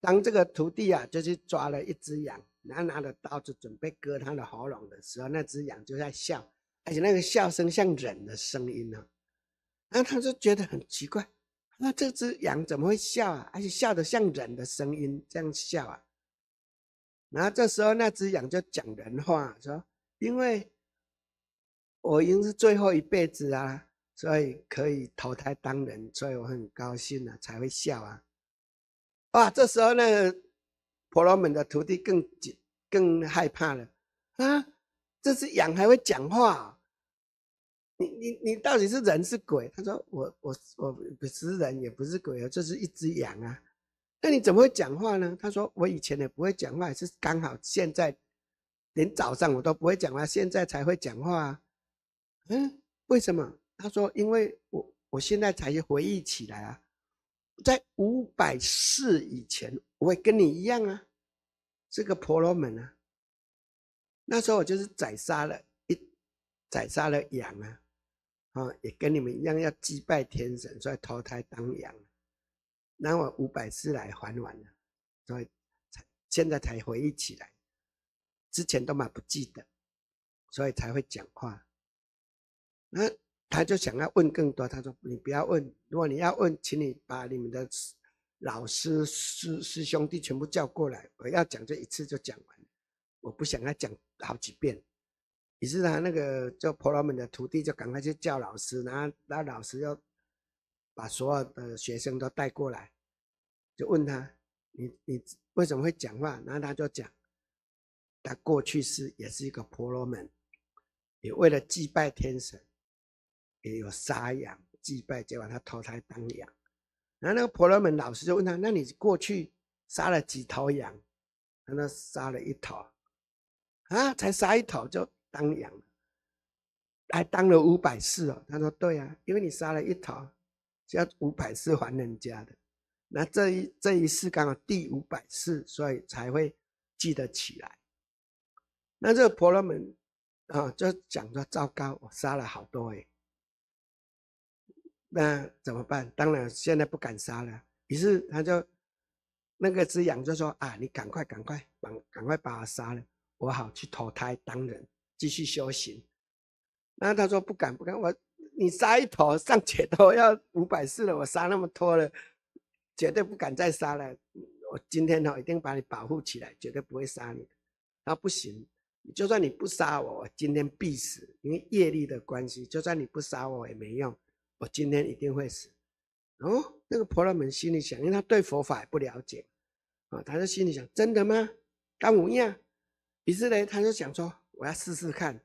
当这个徒弟啊，就去抓了一只羊，然后拿着刀子准备割他的喉咙的时候，那只羊就在笑，而且那个笑声像人的声音呢。然后他就觉得很奇怪，那这只羊怎么会笑啊？而且笑得像人的声音这样笑啊？然后这时候那只羊就讲人话，说。因为我已经是最后一辈子啊，所以可以投胎当人，所以我很高兴啊，才会笑啊！哇，这时候呢，婆罗门的徒弟更紧、更害怕了啊！这是羊还会讲话？你你你到底是人是鬼？他说我我我不是人也不是鬼啊，这是一只羊啊。那你怎么会讲话呢？他说我以前也不会讲话，是刚好现在。连早上我都不会讲话，现在才会讲话啊？嗯，为什么？他说：“因为我我现在才回忆起来啊，在五百世以前，我会跟你一样啊，是个婆罗门啊。那时候我就是宰杀了一宰杀了羊啊，啊，也跟你们一样要祭拜天神，所以投胎当羊。然后五百世来还完了，所以才现在才回忆起来。”之前都蛮不记得，所以才会讲话。那他就想要问更多，他说：“你不要问，如果你要问，请你把你们的老师师师兄弟全部叫过来。我要讲这一次就讲完，我不想要讲好几遍。”于是他那个叫婆罗门的徒弟就赶快去叫老师，然后那老师又把所有的学生都带过来，就问他：“你你为什么会讲话？”然后他就讲。他过去是也是一个婆罗门，也为了祭拜天神，也有杀羊祭拜。结果他投胎当羊，然后那个婆罗门老师就问他：“那你过去杀了几头羊？”他说：“杀了一头，啊，才杀一头就当羊还当了五百世哦。他说：“对啊，因为你杀了一头，要五百世还人家的。那这一这一世刚好第五百世，所以才会记得起来。”那这个婆罗门啊，就讲说糟糕，我杀了好多哎，那怎么办？当然现在不敢杀了。于是他就那个之养就说啊，你赶快赶快把赶快把我杀了，我好去投胎当人，继续修行。那他说不敢不敢，我你杀一头，上界都要五百次了，我杀那么多了，绝对不敢再杀了。我今天哦、一定把你保护起来，绝对不会杀你。他不行。就算你不杀我，我今天必死，因为业力的关系。就算你不杀我也没用，我今天一定会死。哦，那个婆罗门心里想，因为他对佛法不了解啊，他就心里想：真的吗？干我一样。于是呢，他就想说：我要试试看。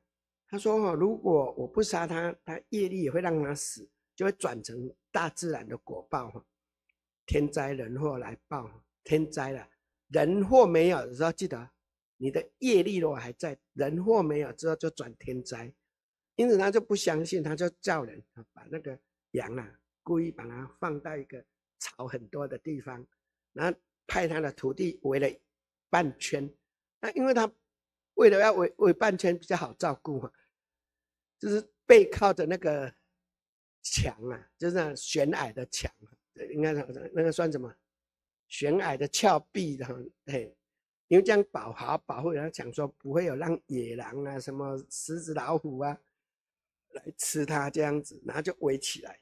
他说：哈，如果我不杀他，他业力也会让他死，就会转成大自然的果报哈，天灾人祸来报。天灾了，人祸没有的时候记得。你的业力果还在，人祸没有，之后就转天灾，因此他就不相信，他就叫人啊把那个羊啊，故意把它放到一个草很多的地方，然后派他的徒弟围了半圈，那因为他为了要围围半圈比较好照顾嘛，就是背靠着那个墙啊，就是那悬崖的墙，应该那那个算什么？悬崖的峭壁的哈，嘿。因为这样保好保护，然后想说不会有让野狼啊、什么狮子、老虎啊来吃它这样子，然后就围起来，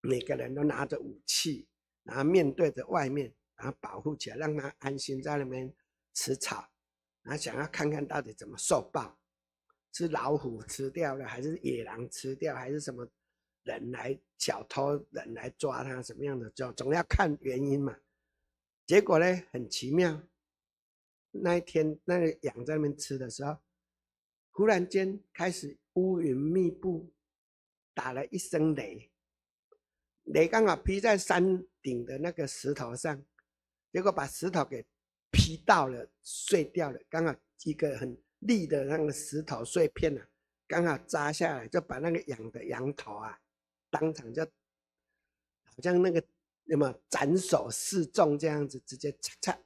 每个人都拿着武器，然后面对着外面，然后保护起来，让它安心在那边吃草。然后想要看看到底怎么受报，是老虎吃掉了，还是野狼吃掉，还是什么人来小偷人来抓它什么样的？就总要看原因嘛。结果呢，很奇妙。那一天，那个羊在那边吃的时候，忽然间开始乌云密布，打了一声雷，雷刚好劈在山顶的那个石头上，结果把石头给劈到了，碎掉了。刚好一个很立的那个石头碎片啊，刚好砸下来，就把那个羊的羊头啊，当场就好像那个那么斩首示众这样子，直接嚓嚓。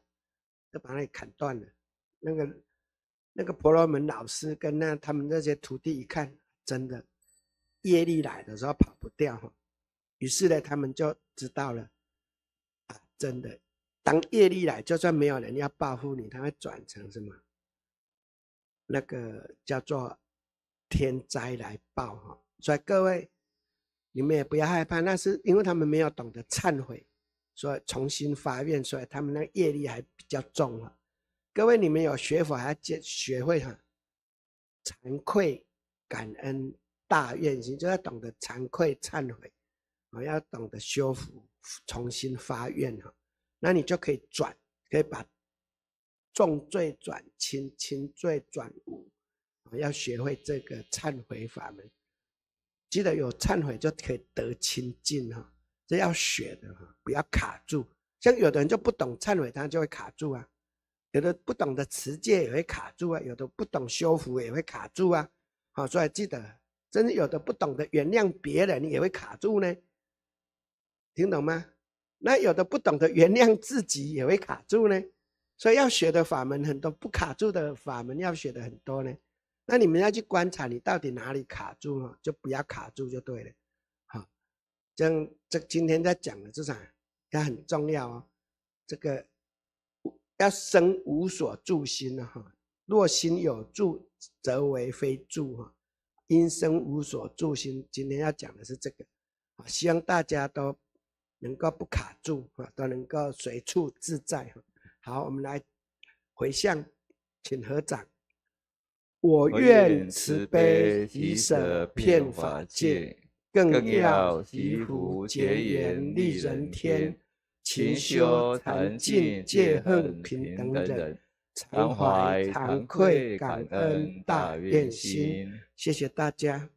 就把那里砍断了。那个那个婆罗门老师跟那他们那些徒弟一看，真的业力来的时候跑不掉。于是呢，他们就知道了啊，真的当业力来，就算没有人要报复你，他会转成什么？那个叫做天灾来报哈。所以各位，你们也不要害怕，那是因为他们没有懂得忏悔。所以重新发愿，所以他们那个业力还比较重啊。各位，你们有学法，还要接学会哈，惭愧、感恩、大愿心，就要懂得惭愧忏悔，我要懂得修复，重新发愿哈，那你就可以转，可以把重罪转轻，轻罪转无。我要学会这个忏悔法门，记得有忏悔就可以得清净哈。这要学的哈，不要卡住。像有的人就不懂忏悔，他就会卡住啊；有的不懂的持戒也会卡住啊；有的不懂修复也会卡住啊。好，所以记得，真的有的不懂得原谅别人，你也会卡住呢。听懂吗？那有的不懂得原谅自己也会卡住呢。所以要学的法门很多，不卡住的法门要学的很多呢。那你们要去观察，你到底哪里卡住了，就不要卡住就对了。这这今天在讲的这场，它很重要哦。这个要生无所住心啊，哈。若心有住，则为非住哈。因生无所住心，今天要讲的是这个。啊，希望大家都能够不卡住啊，都能够随处自在哈。好，我们来回向，请合掌。我愿慈悲，以舍遍法界。更要惜福结缘利人天，勤修禅净戒恨平等忍，常怀惭愧感恩大愿心。谢谢大家。